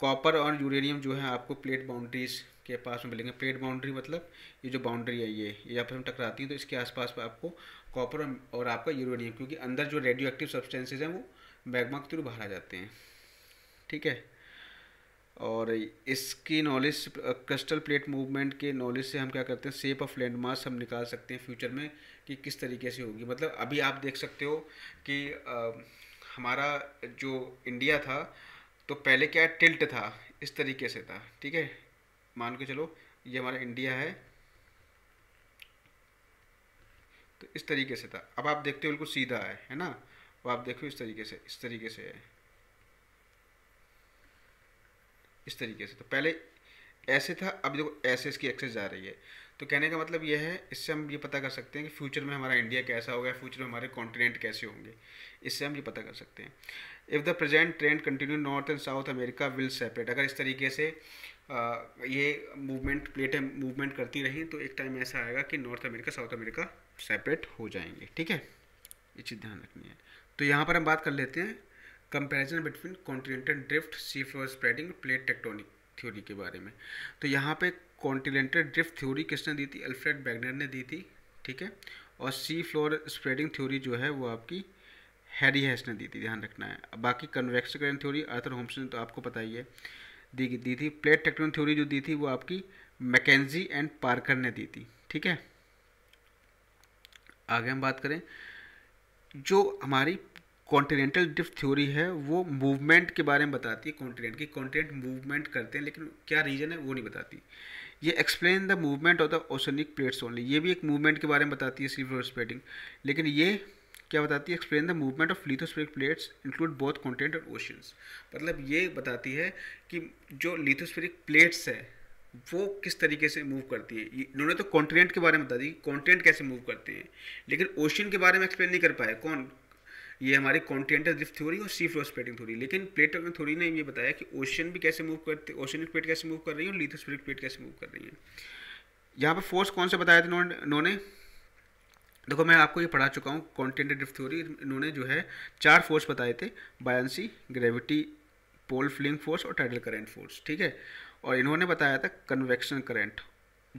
Speaker 1: कॉपर और यूरेनियम जो है आपको प्लेट बाउंड्रीज के पास में मिलेंगे प्लेट बाउंड्री मतलब ये जो बाउंड्री है ये ये आप हम टकराती हैं तो इसके आसपास में आपको कॉपर और आपका यूरेनियम क्योंकि अंदर जो रेडियो एक्टिव सब्सटेंसेज हैं वो मैग्मा के थ्रू बाहर आ जाते हैं ठीक है और इसकी नॉलेज क्रस्टल प्लेट मूवमेंट के नॉलेज से हम क्या करते हैं सेप ऑफ लैंड मार्क्स हम निकाल सकते हैं फ्यूचर में कि किस तरीके से होगी मतलब अभी आप देख सकते हो कि आ, हमारा जो इंडिया था तो पहले क्या टिल्ट था इस तरीके से था ठीक है मान के चलो ये हमारा इंडिया है तो इस तरीके से था अब आप देखते हो बिल्कुल सीधा है है ना अब आप देखो इस तरीके से इस तरीके से है इस तरीके से तो पहले ऐसे था अब देखो ऐसे इसकी एक्सेस जा रही है तो कहने का मतलब यह है इससे हम ये पता कर सकते हैं कि फ्यूचर में हमारा इंडिया कैसा होगा फ्यूचर में हमारे कॉन्टिनेंट कैसे होंगे इससे हम ये पता कर सकते हैं if the present trend continue north and south America will separate अगर इस तरीके से आ, ये मूवमेंट प्लेटें मूवमेंट करती रहीं तो एक टाइम ऐसा आएगा कि north America south America separate हो जाएंगे ठीक है ये चीज़ ध्यान रखनी है तो यहाँ पर हम बात कर लेते हैं comparison between continental drift sea floor spreading plate tectonic theory के बारे में तो यहाँ पे कॉन्टिनेंटल ड्रिफ्ट थ्योरी किसने दी थी अल्फ्रेड बैगनर ने दी थी ठीक है और सी फ्लोर स्प्रेडिंग थ्योरी जो है वो आपकी हैरी हैस ने दी थी ध्यान रखना है बाकी कन्वेक्स थ्योरी आर्थर होम्स ने तो आपको पता ही है दी दी थी प्लेट टेक्टोनिक थ्योरी जो दी थी वो आपकी मैकेजी एंड पार्कर ने दी थी ठीक है आगे हम बात करें जो हमारी कॉन्टिनेंटल डिफ्ट थ्योरी है वो मूवमेंट के बारे में बताती है कॉन्टिनेंट की कॉन्टिनेंट मूवमेंट करते हैं लेकिन क्या रीजन है वो नहीं बताती ये explain the movement of the oceanic plates only ये भी एक मूवमेंट के बारे में बताती है सिल्वर स्प्रेडिंग लेकिन ये क्या बताती है explain the movement of lithospheric plates include both continent और ओशंस मतलब ये बताती है कि जो लिथोस्फेरिक प्लेट्स है वो किस तरीके से मूव करती है इन्होंने तो कॉन्टिनेंट के बारे में बता दी कॉन्टिनेंट कैसे मूव करते हैं लेकिन ओशन के बारे में एक्सप्लेन नहीं कर पाए कौन ये हमारी कॉन्टिनेंटल ड्रिफ्ट थ्योरी और सी फ्लोर स्प्रेडिंग थ्योरी लेकिन प्लेटो ने थ्योरी ने ये बताया कि ओशन भी कैसे मूव करते ओशनिक प्लेट कैसे मूव कर रही है और लिथोस्फेरिक प्लेट कैसे मूव कर रही है यहाँ पर फोर्स कौन से बताया था उन्होंने देखो मैं आपको ये पढ़ा चुका हूँ कॉन्टिनेंटल ड्रिफ्ट थ्योरी इन्होंने जो है चार फोर्स बताए थे बायसी ग्रेविटी पोल फ्लिंग फोर्स और टाइडल करेंट फोर्स ठीक है और इन्होंने बताया था कन्वेक्शन करेंट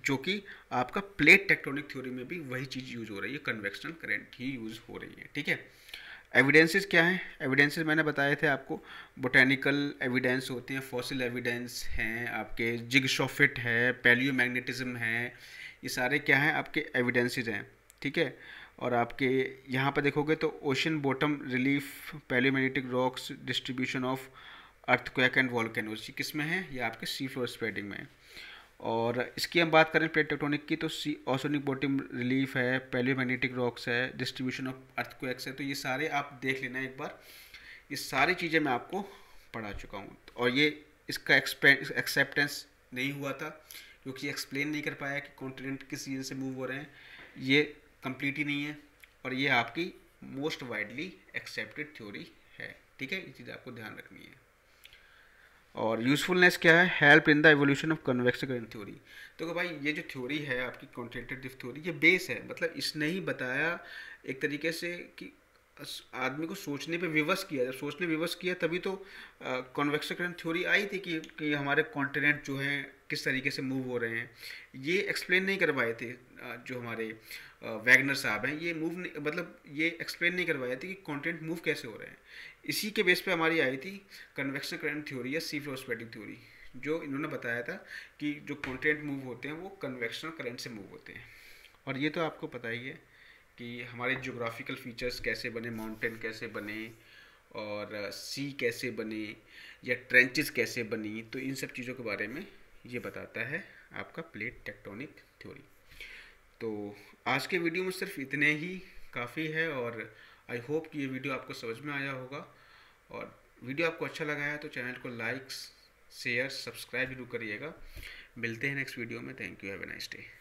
Speaker 1: जो कि आपका प्लेट टेक्टोनिक थ्योरी में भी वही चीज़ यूज़ हो रही है कन्वेक्शनल करेंट ही यूज़ हो रही है ठीक है एविडेंसेस क्या हैं एविडेंसेस मैंने बताए थे आपको बोटेनिकल एविडेंस होते हैं फॉसिल एविडेंस हैं आपके जिगशोफिट है मैग्नेटिज्म है ये सारे क्या हैं आपके एविडेंसेज हैं ठीक है और आपके यहाँ पर देखोगे तो ocean bottom relief palaeomagnetic rocks distribution of earthquake and volcanoes किस में है या आपके सी फ्लोर स्प्रेडिंग में है और इसकी हम बात करें प्लेट टेक्टोनिक की तो सी ऑसोनिक बॉटम रिलीफ है मैग्नेटिक रॉक्स है डिस्ट्रीब्यूशन ऑफ अर्थक्वेक्स है तो ये सारे आप देख लेना एक बार ये सारी चीज़ें मैं आपको पढ़ा चुका हूँ और ये इसका एक्सेप्टेंस नहीं हुआ था क्योंकि एक्सप्लेन नहीं कर पाया कि कॉन्टिनेंट किस चीज़ से मूव हो रहे हैं ये कम्प्लीट ही नहीं है और ये आपकी मोस्ट वाइडली एक्सेप्टेड थ्योरी है ठीक है ये चीज़ आपको ध्यान रखनी है और यूज़फुलनेस क्या है help in the evolution of convex theory तो भाई ये जो थ्योरी है आपकी कॉन्टेंटेटिव थ्योरी ये बेस है मतलब इसने ही बताया एक तरीके से कि आदमी को सोचने पे विवश किया जब सोचने विवश किया तभी तो कॉन्वेक्सकरण थ्योरी आई थी कि, कि हमारे कॉन्टिनेंट जो हैं किस तरीके से मूव हो रहे हैं ये एक्सप्लेन नहीं कर पाए थे जो हमारे वैगनर साहब हैं ये मूव मतलब ये एक्सप्लेन नहीं करवाए थे कि कॉन्टिनेंट मूव कैसे हो रहे हैं इसी के बेस पे हमारी आई थी कन्वेक्शन करंट थ्योरी या सी फ्लो स्प्रेडिंग थ्योरी जो इन्होंने बताया था कि जो कॉन्टेंट मूव होते हैं वो कन्वेक्शनल करंट से मूव होते हैं और ये तो आपको पता ही है कि हमारे जोग्राफिकल फीचर्स कैसे बने माउंटेन कैसे बने और सी कैसे बने या ट्रेंचेस कैसे बनी तो इन सब चीज़ों के बारे में ये बताता है आपका प्लेट टेक्टोनिक थ्योरी तो आज के वीडियो में सिर्फ इतने ही काफ़ी है और आई होप कि ये वीडियो आपको समझ में आया होगा और वीडियो आपको अच्छा लगा है तो चैनल को लाइक्स शेयर सब्सक्राइब जरूर करिएगा मिलते हैं नेक्स्ट वीडियो में thank you have a nice day